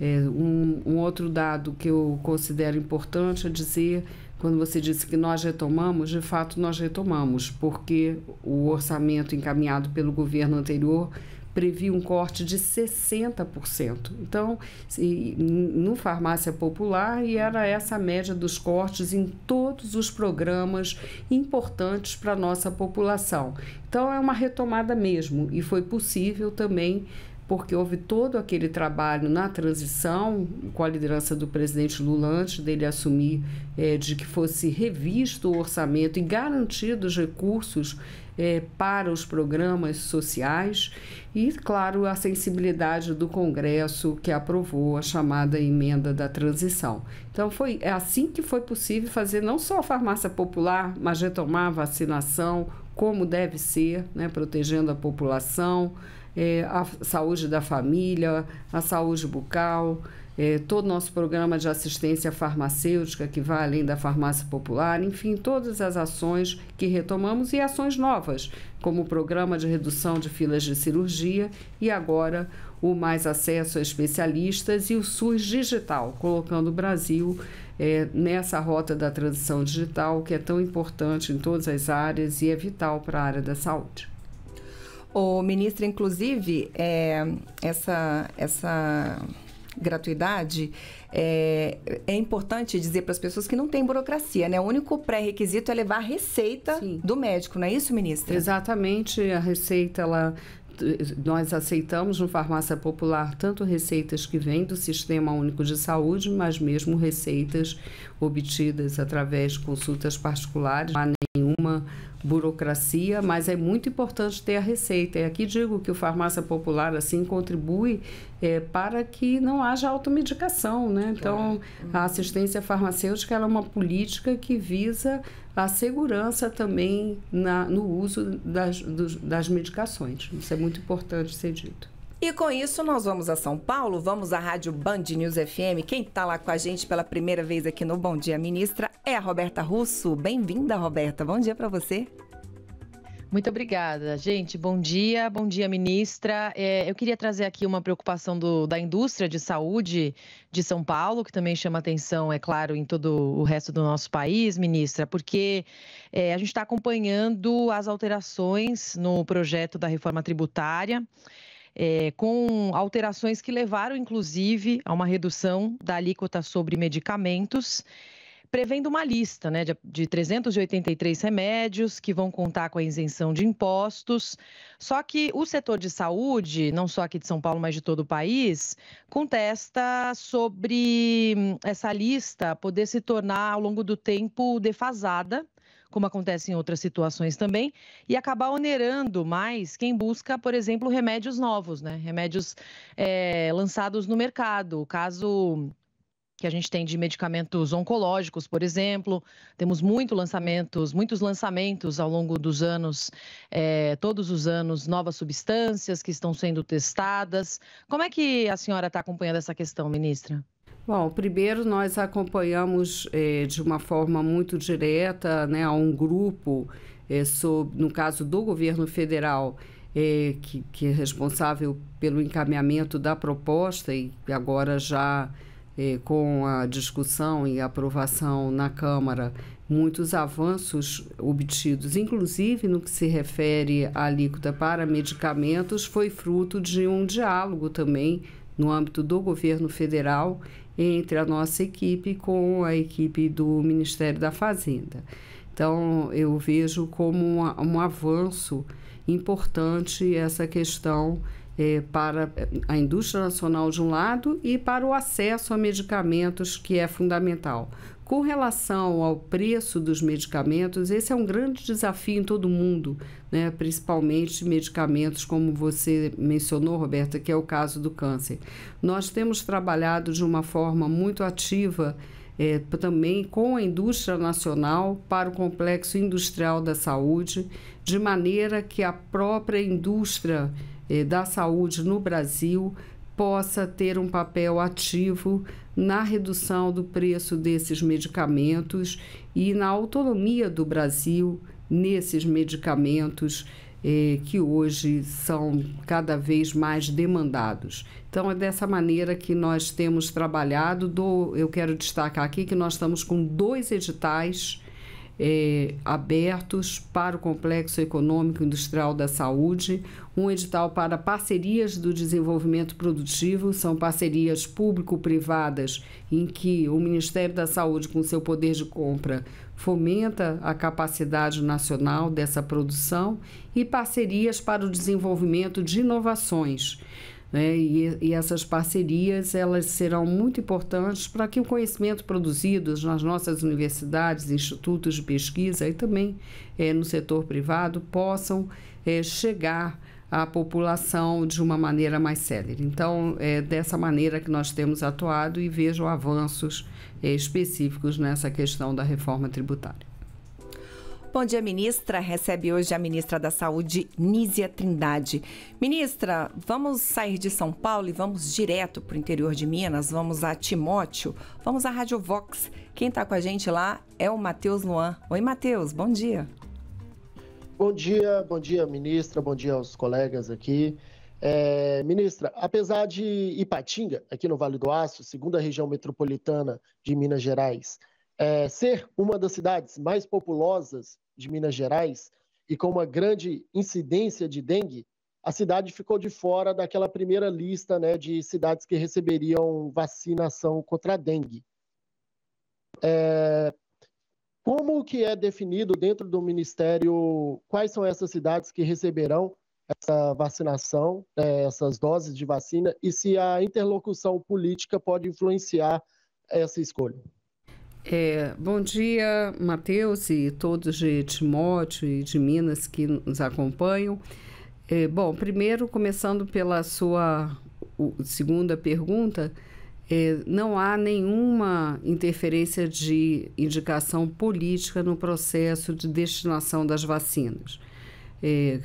É, um, um outro dado que eu considero importante é dizer quando você disse que nós retomamos, de fato nós retomamos, porque o orçamento encaminhado pelo governo anterior previa um corte de 60%. Então, se, no farmácia popular, e era essa a média dos cortes em todos os programas importantes para a nossa população. Então, é uma retomada mesmo, e foi possível também porque houve todo aquele trabalho na transição, com a liderança do presidente Lula antes dele assumir, é, de que fosse revisto o orçamento e garantidos recursos é, para os programas sociais e, claro, a sensibilidade do Congresso que aprovou a chamada emenda da transição. Então, foi é assim que foi possível fazer não só a farmácia popular, mas retomar a vacinação como deve ser, né, protegendo a população, é, a saúde da família, a saúde bucal é, todo o nosso programa de assistência farmacêutica, que vai além da farmácia popular, enfim, todas as ações que retomamos e ações novas, como o programa de redução de filas de cirurgia e agora o mais acesso a especialistas e o SUS digital, colocando o Brasil é, nessa rota da transição digital que é tão importante em todas as áreas e é vital para a área da saúde. O ministro, inclusive, é, essa, essa gratuidade, é, é importante dizer para as pessoas que não tem burocracia, né? O único pré-requisito é levar a receita Sim. do médico, não é isso, ministra? Exatamente, a receita, ela nós aceitamos no farmácia popular tanto receitas que vêm do Sistema Único de Saúde, mas mesmo receitas obtidas através de consultas particulares alguma burocracia, mas é muito importante ter a receita. E aqui digo que o farmácia popular assim contribui é, para que não haja automedicação, né? Então, a assistência farmacêutica é uma política que visa a segurança também na, no uso das, dos, das medicações. Isso é muito importante ser dito. E com isso, nós vamos a São Paulo, vamos à Rádio Band News FM. Quem está lá com a gente pela primeira vez aqui no Bom Dia Ministra é a Roberta Russo. Bem-vinda, Roberta. Bom dia para você. Muito obrigada, gente. Bom dia, bom dia, ministra. É, eu queria trazer aqui uma preocupação do, da indústria de saúde de São Paulo, que também chama atenção, é claro, em todo o resto do nosso país, ministra, porque é, a gente está acompanhando as alterações no projeto da reforma tributária é, com alterações que levaram, inclusive, a uma redução da alíquota sobre medicamentos prevendo uma lista né, de, de 383 remédios que vão contar com a isenção de impostos. Só que o setor de saúde, não só aqui de São Paulo, mas de todo o país, contesta sobre hum, essa lista poder se tornar, ao longo do tempo, defasada como acontece em outras situações também, e acabar onerando mais quem busca, por exemplo, remédios novos, né? Remédios é, lançados no mercado. O caso que a gente tem de medicamentos oncológicos, por exemplo. Temos muitos lançamentos, muitos lançamentos ao longo dos anos, é, todos os anos, novas substâncias que estão sendo testadas. Como é que a senhora está acompanhando essa questão, ministra? Bom, primeiro nós acompanhamos eh, de uma forma muito direta né, a um grupo, eh, sob, no caso do governo federal, é que, que, é responsável pelo encaminhamento da proposta e agora já com a discussão e aprovação na Câmara, muitos avanços obtidos, inclusive no que se refere à alíquota para medicamentos, foi fruto de um diálogo também no âmbito do governo federal entre a nossa equipe com a equipe do Ministério da Fazenda. Então, eu vejo como um avanço importante essa questão é, para a indústria nacional de um lado e para o acesso a medicamentos, que é fundamental. Com relação ao preço dos medicamentos, esse é um grande desafio em todo o mundo, né, principalmente medicamentos, como você mencionou, Roberta, que é o caso do câncer. Nós temos trabalhado de uma forma muito ativa. É, também com a indústria nacional para o complexo industrial da saúde, de maneira que a própria indústria é, da saúde no Brasil possa ter um papel ativo na redução do preço desses medicamentos e na autonomia do Brasil nesses medicamentos eh, que hoje são cada vez mais demandados. Então é dessa maneira que nós temos trabalhado. Do, eu quero destacar aqui que nós estamos com dois editais eh, abertos para o Complexo Econômico Industrial da Saúde, um edital para parcerias do desenvolvimento produtivo, são parcerias público-privadas em que o Ministério da Saúde, com seu poder de compra, fomenta a capacidade nacional dessa produção e parcerias para o desenvolvimento de inovações. Né? E, e, essas parcerias elas serão muito importantes para que o conhecimento produzido nas nossas universidades, institutos de pesquisa e também é, no setor privado possam é, chegar a população de uma maneira mais célere. Então, é dessa maneira que nós temos atuado e vejo avanços é, específicos nessa questão da reforma tributária. Bom dia, ministra. Recebe hoje a ministra da Saúde, Nízia Trindade. Ministra, vamos sair de São Paulo e vamos direto para o interior de Minas, vamos a Timóteo, vamos à Rádio Vox. Quem está com a gente lá é o Matheus Luan. Oi, Matheus, bom dia. Bom dia, bom dia, ministra, bom dia aos colegas aqui. É, ministra, apesar de Ipatinga, aqui no Vale do Aço, segunda região metropolitana de Minas Gerais, é, ser uma das cidades mais populosas de Minas Gerais e com uma grande incidência de dengue, a cidade ficou de fora daquela primeira lista né, de cidades que receberiam vacinação contra a dengue. É, como que é definido dentro do Ministério quais são essas cidades que receberão essa vacinação, né, essas doses de vacina, e se a interlocução política pode influenciar essa escolha? É, bom dia, Matheus e todos de Timóteo e de Minas que nos acompanham. É, bom, primeiro, começando pela sua segunda pergunta, é, não há nenhuma interferência de indicação política no processo de destinação das vacinas. É,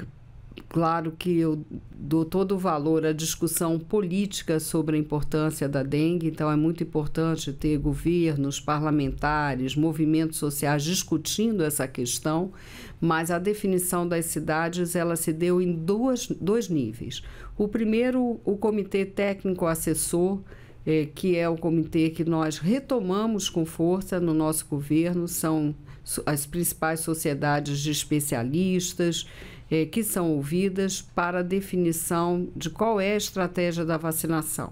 claro que eu dou todo o valor à discussão política sobre a importância da dengue, então é muito importante ter governos, parlamentares, movimentos sociais discutindo essa questão, mas a definição das cidades ela se deu em duas, dois níveis. O primeiro, o Comitê Técnico Assessor é, que é o comitê que nós retomamos com força no nosso governo, são as principais sociedades de especialistas é, que são ouvidas para a definição de qual é a estratégia da vacinação.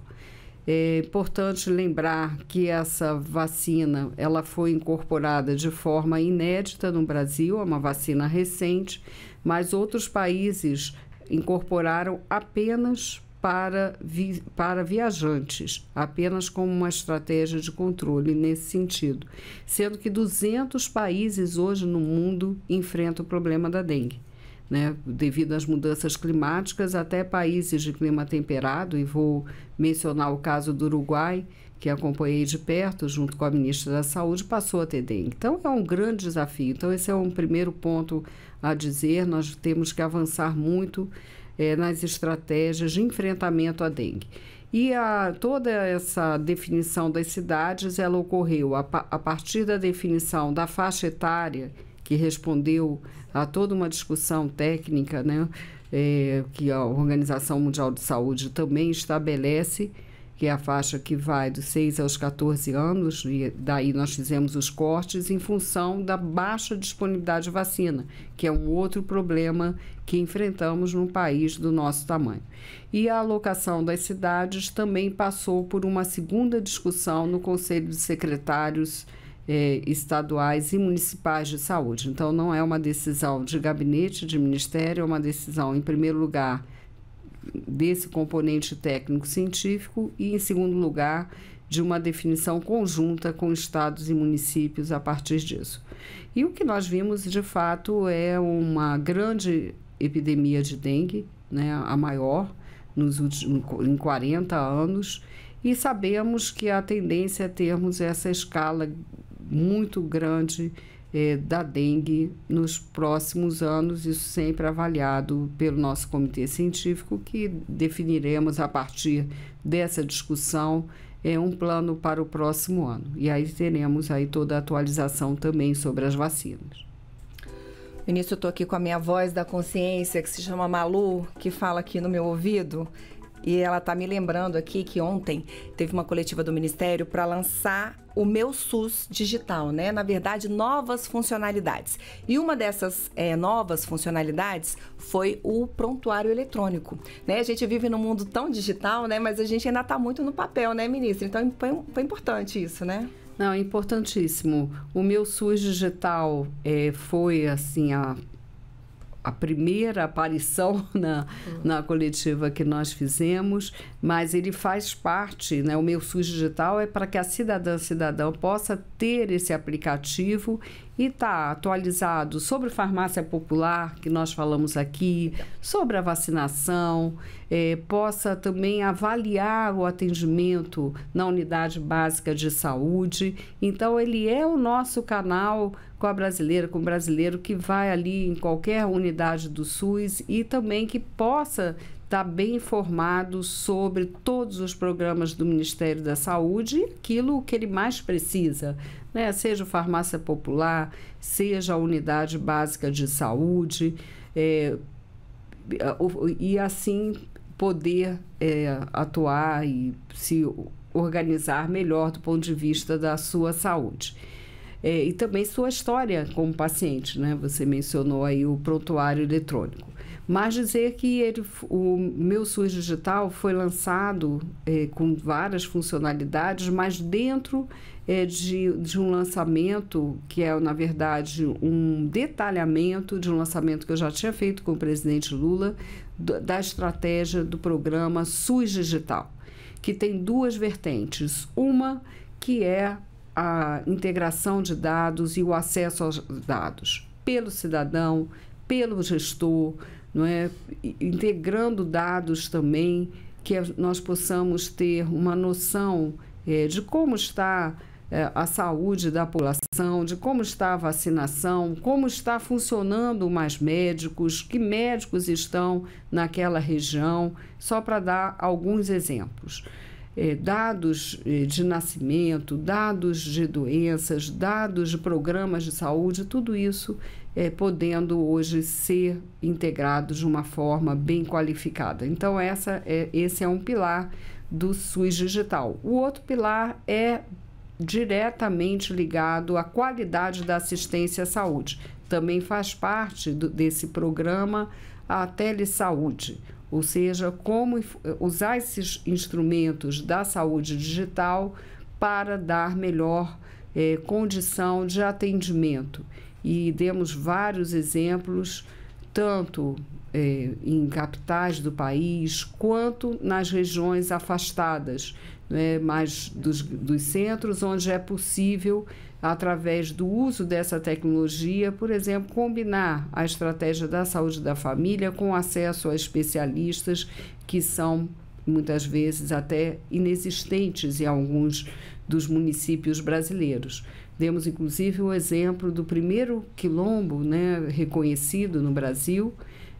É importante lembrar que essa vacina ela foi incorporada de forma inédita no Brasil, é uma vacina recente, mas outros países incorporaram apenas para, vi para viajantes, apenas como uma estratégia de controle nesse sentido, sendo que 200 países hoje no mundo enfrentam o problema da dengue. Né, devido às mudanças climáticas, até países de clima temperado, e vou mencionar o caso do Uruguai, que acompanhei de perto, junto com a ministra da Saúde, passou a ter dengue. Então, é um grande desafio. Então, esse é um primeiro ponto a dizer. Nós temos que avançar muito é, nas estratégias de enfrentamento à dengue. E a, toda essa definição das cidades, ela ocorreu a, a partir da definição da faixa etária, que respondeu a toda uma discussão técnica, né, é, que a Organização Mundial de Saúde também estabelece, que é a faixa que vai dos 6 aos 14 anos, e daí nós fizemos os cortes em função da baixa disponibilidade de vacina, que é um outro problema que enfrentamos num país do nosso tamanho. E a alocação das cidades também passou por uma segunda discussão no Conselho de Secretários eh, estaduais e municipais de saúde. Então, não é uma decisão de gabinete, de ministério, é uma decisão, em primeiro lugar, desse componente técnico-científico e, em segundo lugar, de uma definição conjunta com estados e municípios a partir disso. E o que nós vimos, de fato, é uma grande epidemia de dengue, né, a maior nos últimos, em 40 anos, e sabemos que a tendência é termos essa escala muito grande eh, da dengue nos próximos anos, isso sempre avaliado pelo nosso comitê científico, que definiremos a partir dessa discussão é um plano para o próximo ano. E aí teremos aí toda a atualização também sobre as vacinas. Ministro, eu estou aqui com a minha voz da consciência, que se chama Malu, que fala aqui no meu ouvido. E ela tá me lembrando aqui que ontem teve uma coletiva do Ministério para lançar o meu SUS digital, né? Na verdade, novas funcionalidades. E uma dessas é, novas funcionalidades foi o prontuário eletrônico. Né? A gente vive num mundo tão digital, né? Mas a gente ainda está muito no papel, né, ministra? Então foi, foi importante isso, né? Não, é importantíssimo. O meu SUS digital é, foi assim a a primeira aparição na, na coletiva que nós fizemos, mas ele faz parte, né? o meu SUS digital é para que a cidadã cidadão possa ter esse aplicativo e está atualizado sobre farmácia popular, que nós falamos aqui, sobre a vacinação, é, possa também avaliar o atendimento na unidade básica de saúde. Então, ele é o nosso canal com a brasileira, com o brasileiro que vai ali em qualquer unidade do SUS e também que possa estar bem informado sobre todos os programas do Ministério da Saúde, aquilo que ele mais precisa, né? seja farmácia popular, seja a unidade básica de saúde, é, e assim poder é, atuar e se organizar melhor do ponto de vista da sua saúde é, e também sua história como paciente, né? Você mencionou aí o prontuário eletrônico. Mas dizer que ele, o meu SUS digital foi lançado é, com várias funcionalidades, mas dentro é, de, de um lançamento que é, na verdade, um detalhamento de um lançamento que eu já tinha feito com o presidente Lula, do, da estratégia do programa SUS Digital, que tem duas vertentes. Uma que é a integração de dados e o acesso aos dados pelo cidadão, pelo gestor, não é? integrando dados também, que nós possamos ter uma noção é, de como está é, a saúde da população, de como está a vacinação, como está funcionando mais médicos, que médicos estão naquela região, só para dar alguns exemplos. Eh, dados eh, de nascimento, dados de doenças, dados de programas de saúde, tudo isso é podendo hoje ser integrado de uma forma bem qualificada. Então, essa é, esse é um pilar do SUS digital. O outro pilar é diretamente ligado à qualidade da assistência à saúde. Também faz parte do, desse programa a telesaúde, ou seja, como usar esses instrumentos da saúde digital para dar melhor eh, condição de atendimento. E demos vários exemplos, tanto eh, em capitais do país, quanto nas regiões afastadas, né, mais dos, dos centros, onde é possível através do uso dessa tecnologia, por exemplo, combinar a estratégia da saúde da família com acesso a especialistas que são muitas vezes até inexistentes em alguns dos municípios brasileiros. Demos inclusive o exemplo do primeiro quilombo né, reconhecido no Brasil,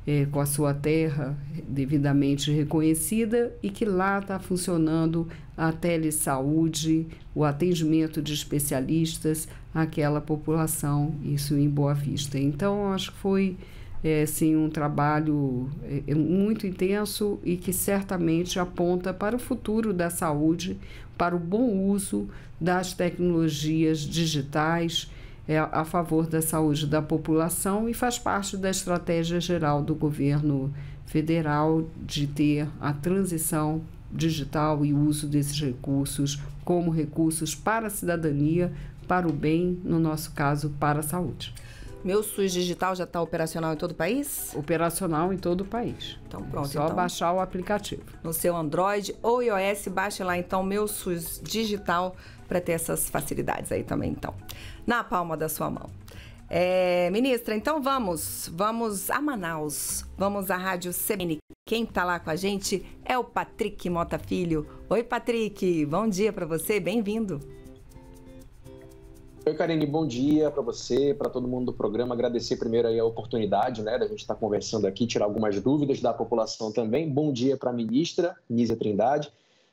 é, com a sua terra devidamente reconhecida e que lá está funcionando a telesaúde, o atendimento de especialistas àquela população, isso em Boa Vista. Então, acho que foi é, sim, um trabalho é, muito intenso e que certamente aponta para o futuro da saúde, para o bom uso das tecnologias digitais é a favor da saúde da população e faz parte da estratégia geral do governo federal de ter a transição digital e o uso desses recursos como recursos para a cidadania, para o bem, no nosso caso, para a saúde. Meu SUS digital já está operacional em todo o país? Operacional em todo o país. Então é pronto. É só então. baixar o aplicativo. No seu Android ou iOS, baixe lá então Meu SUS digital para ter essas facilidades aí também então. Na palma da sua mão. É, ministra, então vamos, vamos a Manaus, vamos à Rádio CBN. Quem está lá com a gente é o Patrick Mota Filho. Oi, Patrick, bom dia para você, bem-vindo. Oi, Karine, bom dia para você, para todo mundo do programa. Agradecer primeiro aí a oportunidade, né, da gente estar tá conversando aqui, tirar algumas dúvidas da população também. Bom dia para a ministra Nisa Trindade.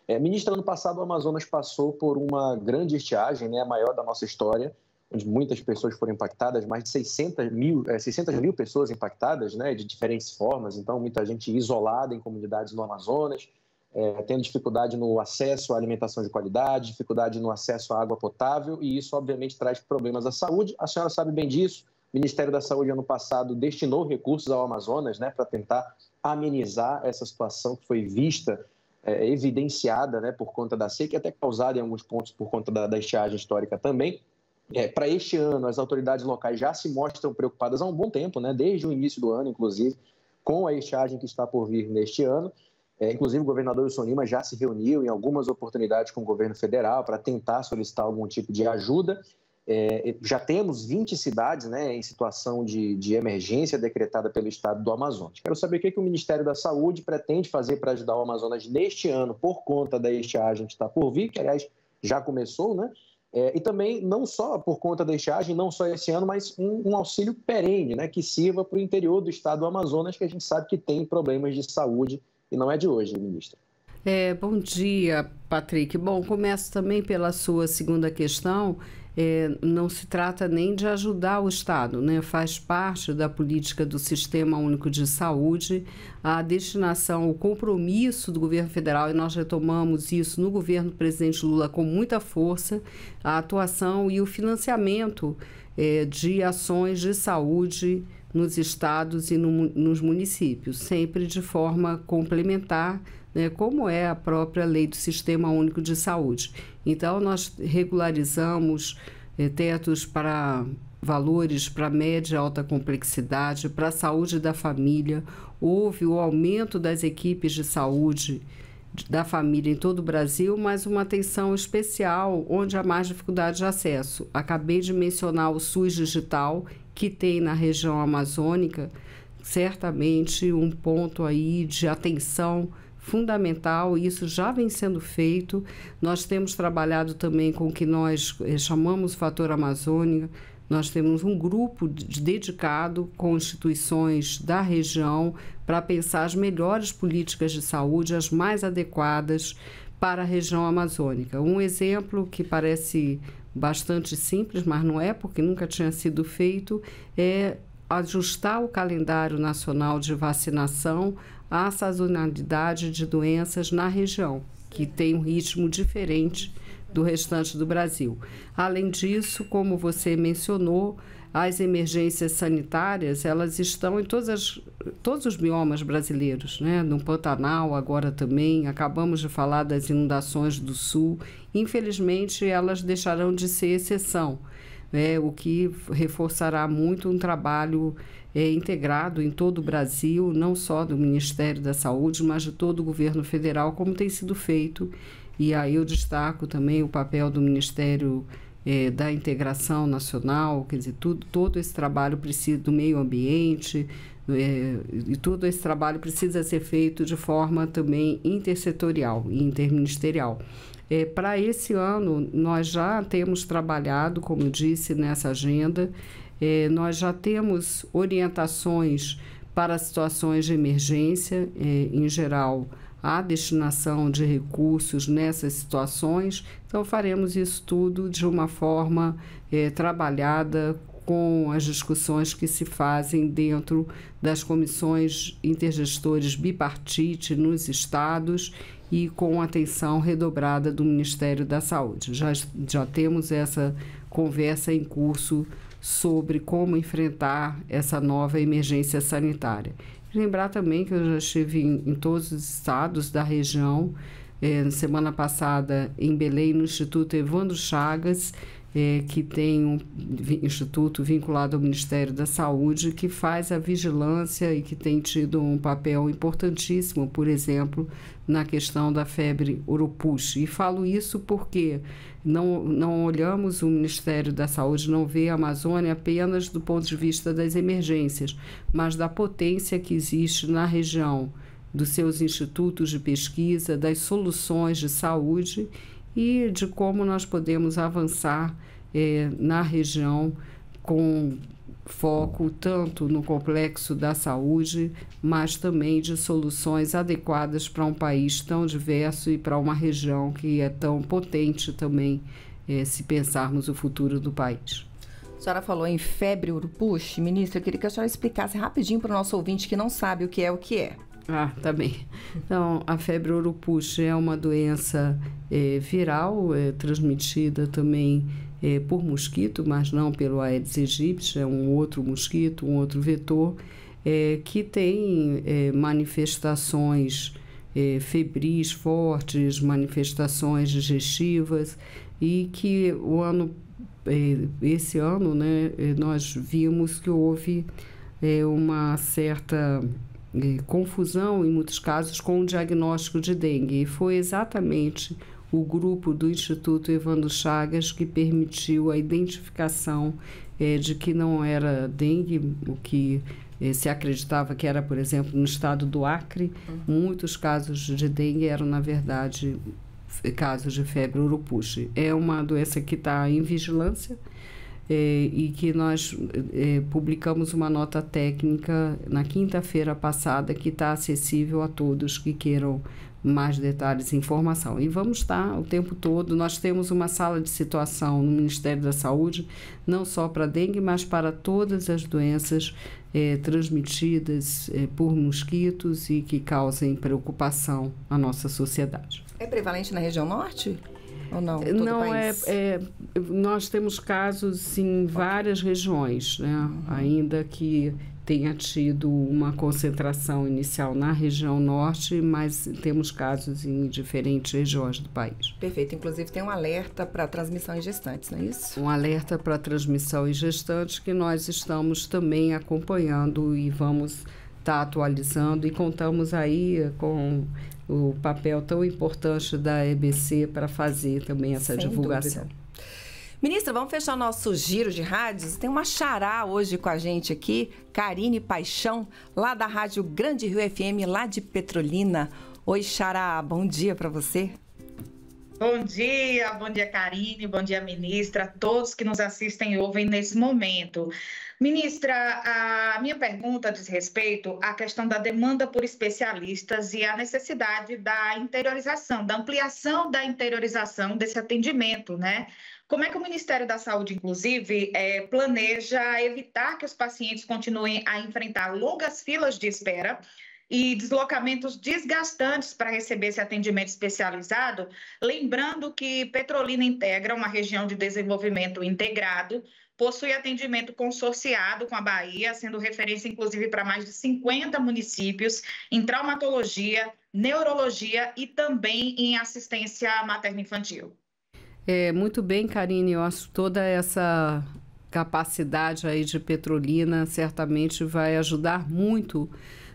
É, ministra, ano passado o Amazonas passou por uma grande estiagem, né, a maior da nossa história, onde muitas pessoas foram impactadas, mais de 600 mil, é, 600 mil pessoas impactadas, né, de diferentes formas. Então, muita gente isolada em comunidades no Amazonas, é, tendo dificuldade no acesso à alimentação de qualidade, dificuldade no acesso à água potável, e isso, obviamente, traz problemas à saúde. A senhora sabe bem disso. O Ministério da Saúde, ano passado, destinou recursos ao Amazonas né, para tentar amenizar essa situação que foi vista, é, evidenciada né, por conta da seca e até causada em alguns pontos por conta da, da estiagem histórica também. É, para este ano, as autoridades locais já se mostram preocupadas há um bom tempo, né, desde o início do ano, inclusive, com a estiagem que está por vir neste ano. É, inclusive, o governador Wilson Lima já se reuniu em algumas oportunidades com o governo federal para tentar solicitar algum tipo de ajuda. É, já temos 20 cidades né, em situação de, de emergência decretada pelo estado do Amazonas. Quero saber o que, é que o Ministério da Saúde pretende fazer para ajudar o Amazonas neste ano, por conta da estiagem que está por vir, que, aliás, já começou, né? É, e também, não só por conta da estiagem, não só esse ano, mas um, um auxílio perene, né, que sirva para o interior do estado do Amazonas, que a gente sabe que tem problemas de saúde e não é de hoje, ministra. É, bom dia, Patrick. Bom, começo também pela sua segunda questão. É, não se trata nem de ajudar o Estado, né? faz parte da política do Sistema Único de Saúde a destinação, o compromisso do governo federal, e nós retomamos isso no governo do presidente Lula com muita força, a atuação e o financiamento é, de ações de saúde nos estados e no, nos municípios, sempre de forma complementar, né, como é a própria lei do Sistema Único de Saúde. Então, nós regularizamos eh, tetos para valores para média e alta complexidade, para a saúde da família. Houve o aumento das equipes de saúde da família em todo o Brasil, mas uma atenção especial onde há mais dificuldade de acesso. Acabei de mencionar o SUS digital, que tem na região amazônica, certamente um ponto aí de atenção fundamental, isso já vem sendo feito. Nós temos trabalhado também com o que nós eh, chamamos fator amazônico. Nós temos um grupo dedicado com instituições da região para pensar as melhores políticas de saúde, as mais adequadas para a região amazônica. Um exemplo que parece bastante simples, mas não é, porque nunca tinha sido feito, é ajustar o calendário nacional de vacinação à sazonalidade de doenças na região, que tem um ritmo diferente do restante do Brasil. Além disso, como você mencionou, as emergências sanitárias elas estão em todas as, todos os biomas brasileiros, né? No Pantanal agora também acabamos de falar das inundações do Sul Infelizmente, elas deixarão de ser exceção, né? o que reforçará muito um trabalho é, integrado em todo o Brasil, não só do Ministério da Saúde, mas de todo o governo federal, como tem sido feito. E aí eu destaco também o papel do Ministério é, da integração nacional, quer dizer, tudo, todo esse trabalho precisa do meio ambiente, é, e todo esse trabalho precisa ser feito de forma também intersetorial e interministerial. É, Para esse ano, nós já temos trabalhado, como disse, nessa agenda, é, nós já temos orientações para situações de emergência, é, em geral, a destinação de recursos nessas situações. Então, faremos isso tudo de uma forma é, trabalhada com as discussões que se fazem dentro das comissões intergestores bipartite nos estados e com atenção redobrada do Ministério da Saúde. Já, já temos essa conversa em curso sobre como enfrentar essa nova emergência sanitária. Lembrar também que eu já estive em, em todos os estados da região, eh, semana passada em Belém, no Instituto Evandro Chagas, é, que tem um instituto vinculado ao Ministério da Saúde que faz a vigilância e que tem tido um papel importantíssimo, por exemplo, na questão da febre urupuxe. E falo isso porque não, não olhamos o Ministério da Saúde, não vê a Amazônia apenas do ponto de vista das emergências, mas da potência que existe na região, dos seus institutos de pesquisa, das soluções de saúde e de como nós podemos avançar é, na região com foco tanto no complexo da saúde, mas também de soluções adequadas para um país tão diverso e para uma região que é tão potente também, é, se pensarmos o futuro do país. A senhora falou em febre urupuxe. Ministra, eu queria que a senhora explicasse rapidinho para o nosso ouvinte que não sabe o que é o que é. Ah, tá bem. Então, a febre oropux é uma doença é, viral, é, transmitida também é, por mosquito, mas não pelo Aedes aegypti, é um outro mosquito, um outro vetor, que tem manifestações febris fortes, manifestações digestivas, e que o ano, esse ano, né, nós vimos que houve uma certa confusão, em muitos casos, com o diagnóstico de dengue. E foi exatamente o grupo do Instituto Evandro Chagas que permitiu a identificação eh, de que não era dengue, o que eh, se acreditava que era, por exemplo, no estado do Acre. Uhum. Muitos casos de dengue eram, na verdade, casos de febre urupuche. É uma doença que está em vigilância é, e que nós é, publicamos uma nota técnica na quinta-feira passada que está acessível a todos que queiram mais detalhes e informação. E vamos estar o tempo todo. Nós temos uma sala de situação no Ministério da Saúde, não só para dengue, mas para todas as doenças é, transmitidas por mosquitos e que causem preocupação à nossa sociedade. É prevalente na região norte? Ou não? Não é, é, Nós temos casos em várias regiões, né? Uhum. Ainda que tenha tido uma concentração inicial na região norte, mas temos casos em diferentes regiões do país. Perfeito. Inclusive tem um alerta para transmissão em gestantes, não é isso? Um alerta para transmissão em gestantes que nós estamos também acompanhando e vamos está atualizando e contamos aí com o papel tão importante da EBC para fazer também essa Sem divulgação. Dúvida. Ministra, vamos fechar nosso giro de rádios. Tem uma xará hoje com a gente aqui, Karine Paixão, lá da Rádio Grande Rio FM, lá de Petrolina. Oi, xará, bom dia para você. Bom dia, bom dia, Karine, bom dia, ministra, todos que nos assistem e ouvem nesse momento. Ministra, a minha pergunta diz respeito à questão da demanda por especialistas e à necessidade da interiorização, da ampliação da interiorização desse atendimento, né? Como é que o Ministério da Saúde, inclusive, é, planeja evitar que os pacientes continuem a enfrentar longas filas de espera e deslocamentos desgastantes para receber esse atendimento especializado? Lembrando que Petrolina integra uma região de desenvolvimento integrado, possui atendimento consorciado com a Bahia, sendo referência inclusive para mais de 50 municípios em traumatologia, neurologia e também em assistência materno-infantil. É, muito bem, Karine, eu acho toda essa capacidade aí de Petrolina certamente vai ajudar muito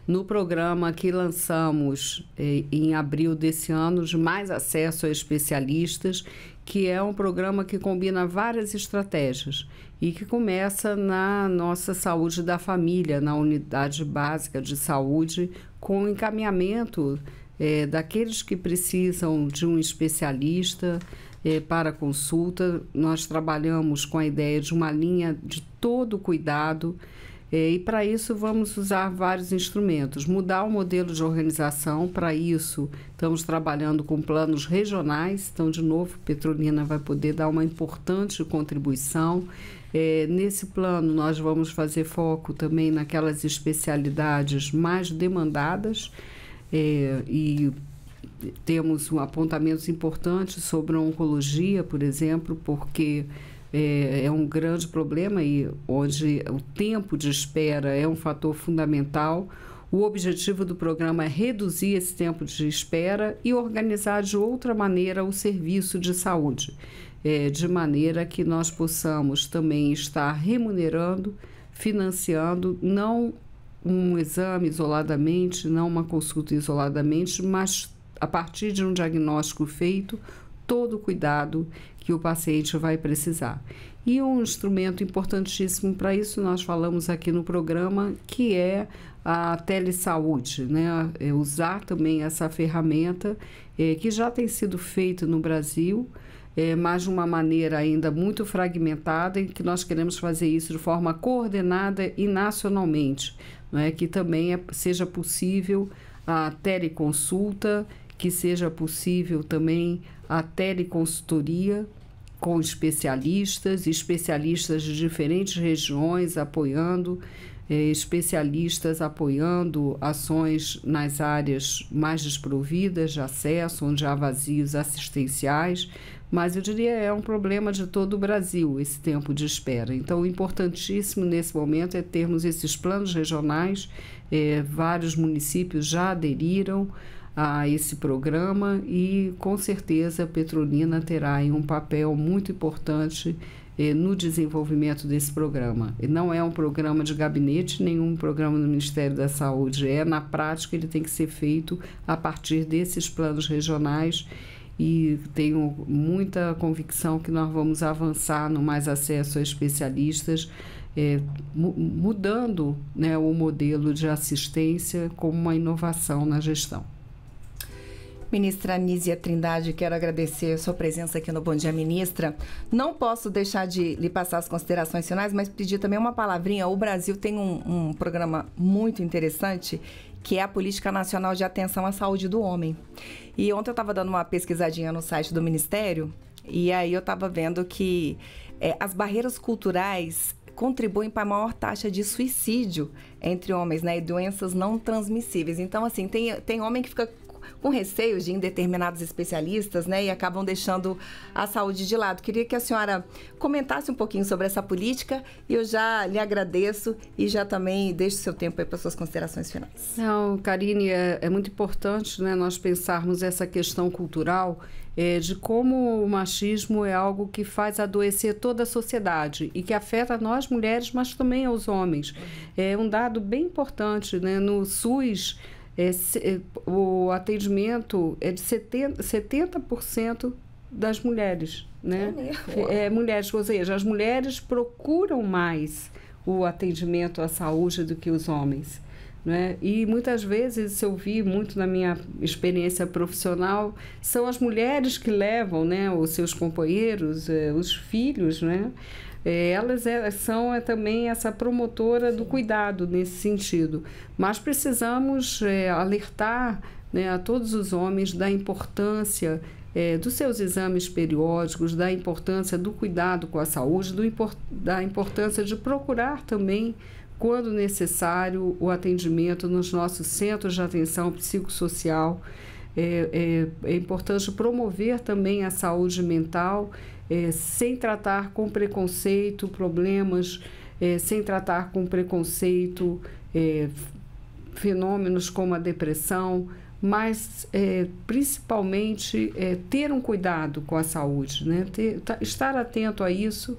no programa que lançamos eh, em abril desse ano de mais acesso a especialistas que é um programa que combina várias estratégias e que começa na nossa saúde da família, na unidade básica de saúde, com encaminhamento é, daqueles que precisam de um especialista é, para consulta. Nós trabalhamos com a ideia de uma linha de todo cuidado e para isso vamos usar vários instrumentos. Mudar o modelo de organização, para isso estamos trabalhando com planos regionais, então, de novo, Petrolina vai poder dar uma importante contribuição. É, nesse plano, nós vamos fazer foco também naquelas especialidades mais demandadas é, e temos apontamentos importantes sobre a oncologia, por exemplo, porque é, é um grande problema e onde o tempo de espera é um fator fundamental. O objetivo do programa é reduzir esse tempo de espera e organizar de outra maneira o serviço de saúde, é, de maneira que nós possamos também estar remunerando, financiando, não um exame isoladamente, não uma consulta isoladamente, mas a partir de um diagnóstico feito, todo o cuidado que o paciente vai precisar. E um instrumento importantíssimo para isso nós falamos aqui no programa, que é a telesaúde, né? É usar também essa ferramenta é, que já tem sido feita no Brasil, é, mas de uma maneira ainda muito fragmentada e que nós queremos fazer isso de forma coordenada e nacionalmente, não é? Que também é, seja possível a teleconsulta, que seja possível também a teleconsultoria com especialistas, especialistas de diferentes regiões apoiando, eh, especialistas apoiando ações nas áreas mais desprovidas de acesso, onde há vazios assistenciais, mas eu diria é um problema de todo o Brasil esse tempo de espera. Então, o importantíssimo nesse momento é termos esses planos regionais, eh, vários municípios já aderiram a esse programa e com certeza a Petrolina terá um papel muito importante eh, no desenvolvimento desse programa. E não é um programa de gabinete, nenhum programa do Ministério da Saúde. É na prática ele tem que ser feito a partir desses planos regionais e tenho muita convicção que nós vamos avançar no mais acesso a especialistas, é, mudando né, o modelo de assistência como uma inovação na gestão. Ministra Nízia Trindade, quero agradecer sua presença aqui no Bom Dia Ministra. Não posso deixar de lhe passar as considerações finais, mas pedir também uma palavrinha. O Brasil tem um, um programa muito interessante que é a Política Nacional de Atenção à Saúde do Homem. E ontem eu estava dando uma pesquisadinha no site do Ministério e aí eu estava vendo que é, as barreiras culturais contribuem para a maior taxa de suicídio entre homens, né? E doenças não transmissíveis. Então, assim, tem, tem homem que fica com receios de indeterminados especialistas, né? E acabam deixando a saúde de lado. Queria que a senhora comentasse um pouquinho sobre essa política e eu já lhe agradeço e já também deixo seu tempo aí para suas considerações finais. Não, Karine, é, é muito importante né, nós pensarmos essa questão cultural é, de como o machismo é algo que faz adoecer toda a sociedade e que afeta nós mulheres, mas também aos homens. É um dado bem importante, né? No SUS, é, se, eh, o atendimento é de 70%, 70 das mulheres, né? É, é, mulheres, ou seja, as mulheres procuram mais o atendimento à saúde do que os homens. Né? E muitas vezes eu vi muito na minha experiência profissional são as mulheres que levam, né, os seus companheiros, eh, os filhos, né, é, elas é, são é, também essa promotora do cuidado nesse sentido. Mas precisamos é, alertar né, a todos os homens da importância é, dos seus exames periódicos, da importância do cuidado com a saúde, do, da importância de procurar também quando necessário, o atendimento nos nossos centros de atenção psicossocial é, é, é importante promover também a saúde mental, é, sem tratar com preconceito problemas, é, sem tratar com preconceito é, fenômenos como a depressão, mas é, principalmente é, ter um cuidado com a saúde, né? Ter, tá, estar atento a isso.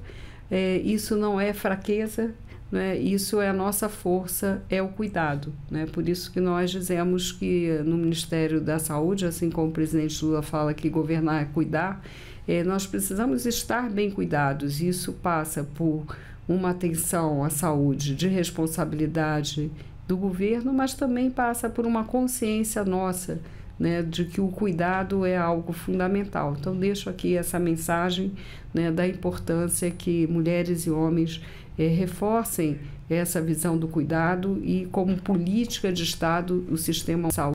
É, isso não é fraqueza, né? Isso é a nossa força, é o cuidado. Né? Por isso que nós dizemos que no Ministério da Saúde, assim como o presidente Lula fala que governar é cuidar, é, nós precisamos estar bem cuidados. E isso passa por uma atenção à saúde de responsabilidade do governo, mas também passa por uma consciência nossa né, de que o cuidado é algo fundamental. Então, deixo aqui essa mensagem né, da importância que mulheres e homens é, reforcem essa visão do cuidado e, como política de Estado, o sistema de saúde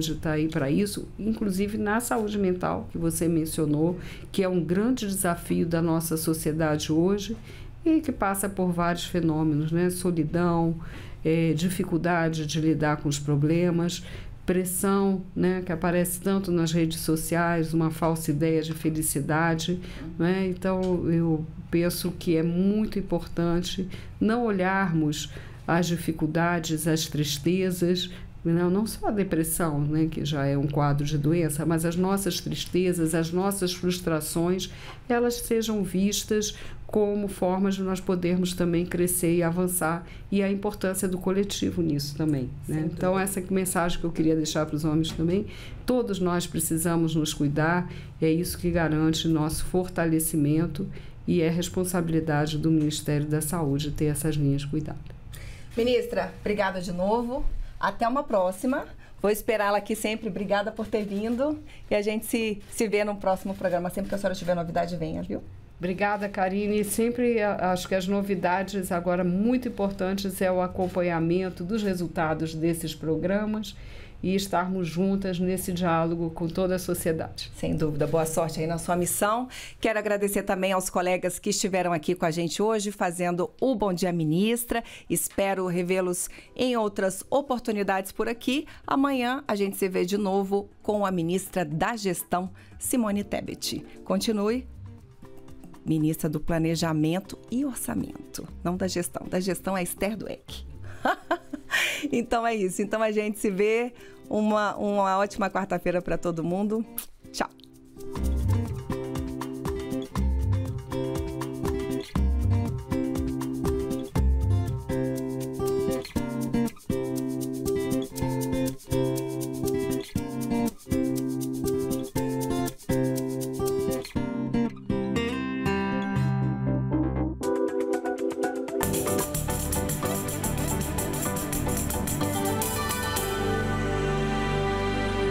está aí para isso, inclusive na saúde mental, que você mencionou, que é um grande desafio da nossa sociedade hoje e que passa por vários fenômenos, né? Solidão, é, dificuldade de lidar com os problemas, pressão, né, que aparece tanto nas redes sociais, uma falsa ideia de felicidade, uhum. né? Então eu penso que é muito importante não olharmos as dificuldades, as tristezas, não, né? não só a depressão, né, que já é um quadro de doença, mas as nossas tristezas, as nossas frustrações, elas sejam vistas como formas de nós podermos também crescer e avançar e a importância do coletivo nisso também. Né? Então essa mensagem que eu queria deixar para os homens também, todos nós precisamos nos cuidar e é isso que garante nosso fortalecimento e é responsabilidade do Ministério da Saúde ter essas linhas cuidadas. Ministra, obrigada de novo. Até uma próxima. Vou esperá-la aqui sempre. Obrigada por ter vindo. E a gente se, se vê no próximo programa. Sempre que a senhora tiver novidade, venha, viu? Obrigada, Karine. sempre acho que as novidades agora muito importantes é o acompanhamento dos resultados desses programas e estarmos juntas nesse diálogo com toda a sociedade. Sem dúvida. Boa sorte aí na sua missão. Quero agradecer também aos colegas que estiveram aqui com a gente hoje fazendo o Bom Dia Ministra. Espero revê-los em outras oportunidades por aqui. Amanhã a gente se vê de novo com a ministra da Gestão, Simone Tebet. Continue ministra do Planejamento e Orçamento. Não da gestão, da gestão é Esther Dweck. então é isso. Então a gente se vê. Uma, uma ótima quarta-feira para todo mundo. Tchau. Thank you.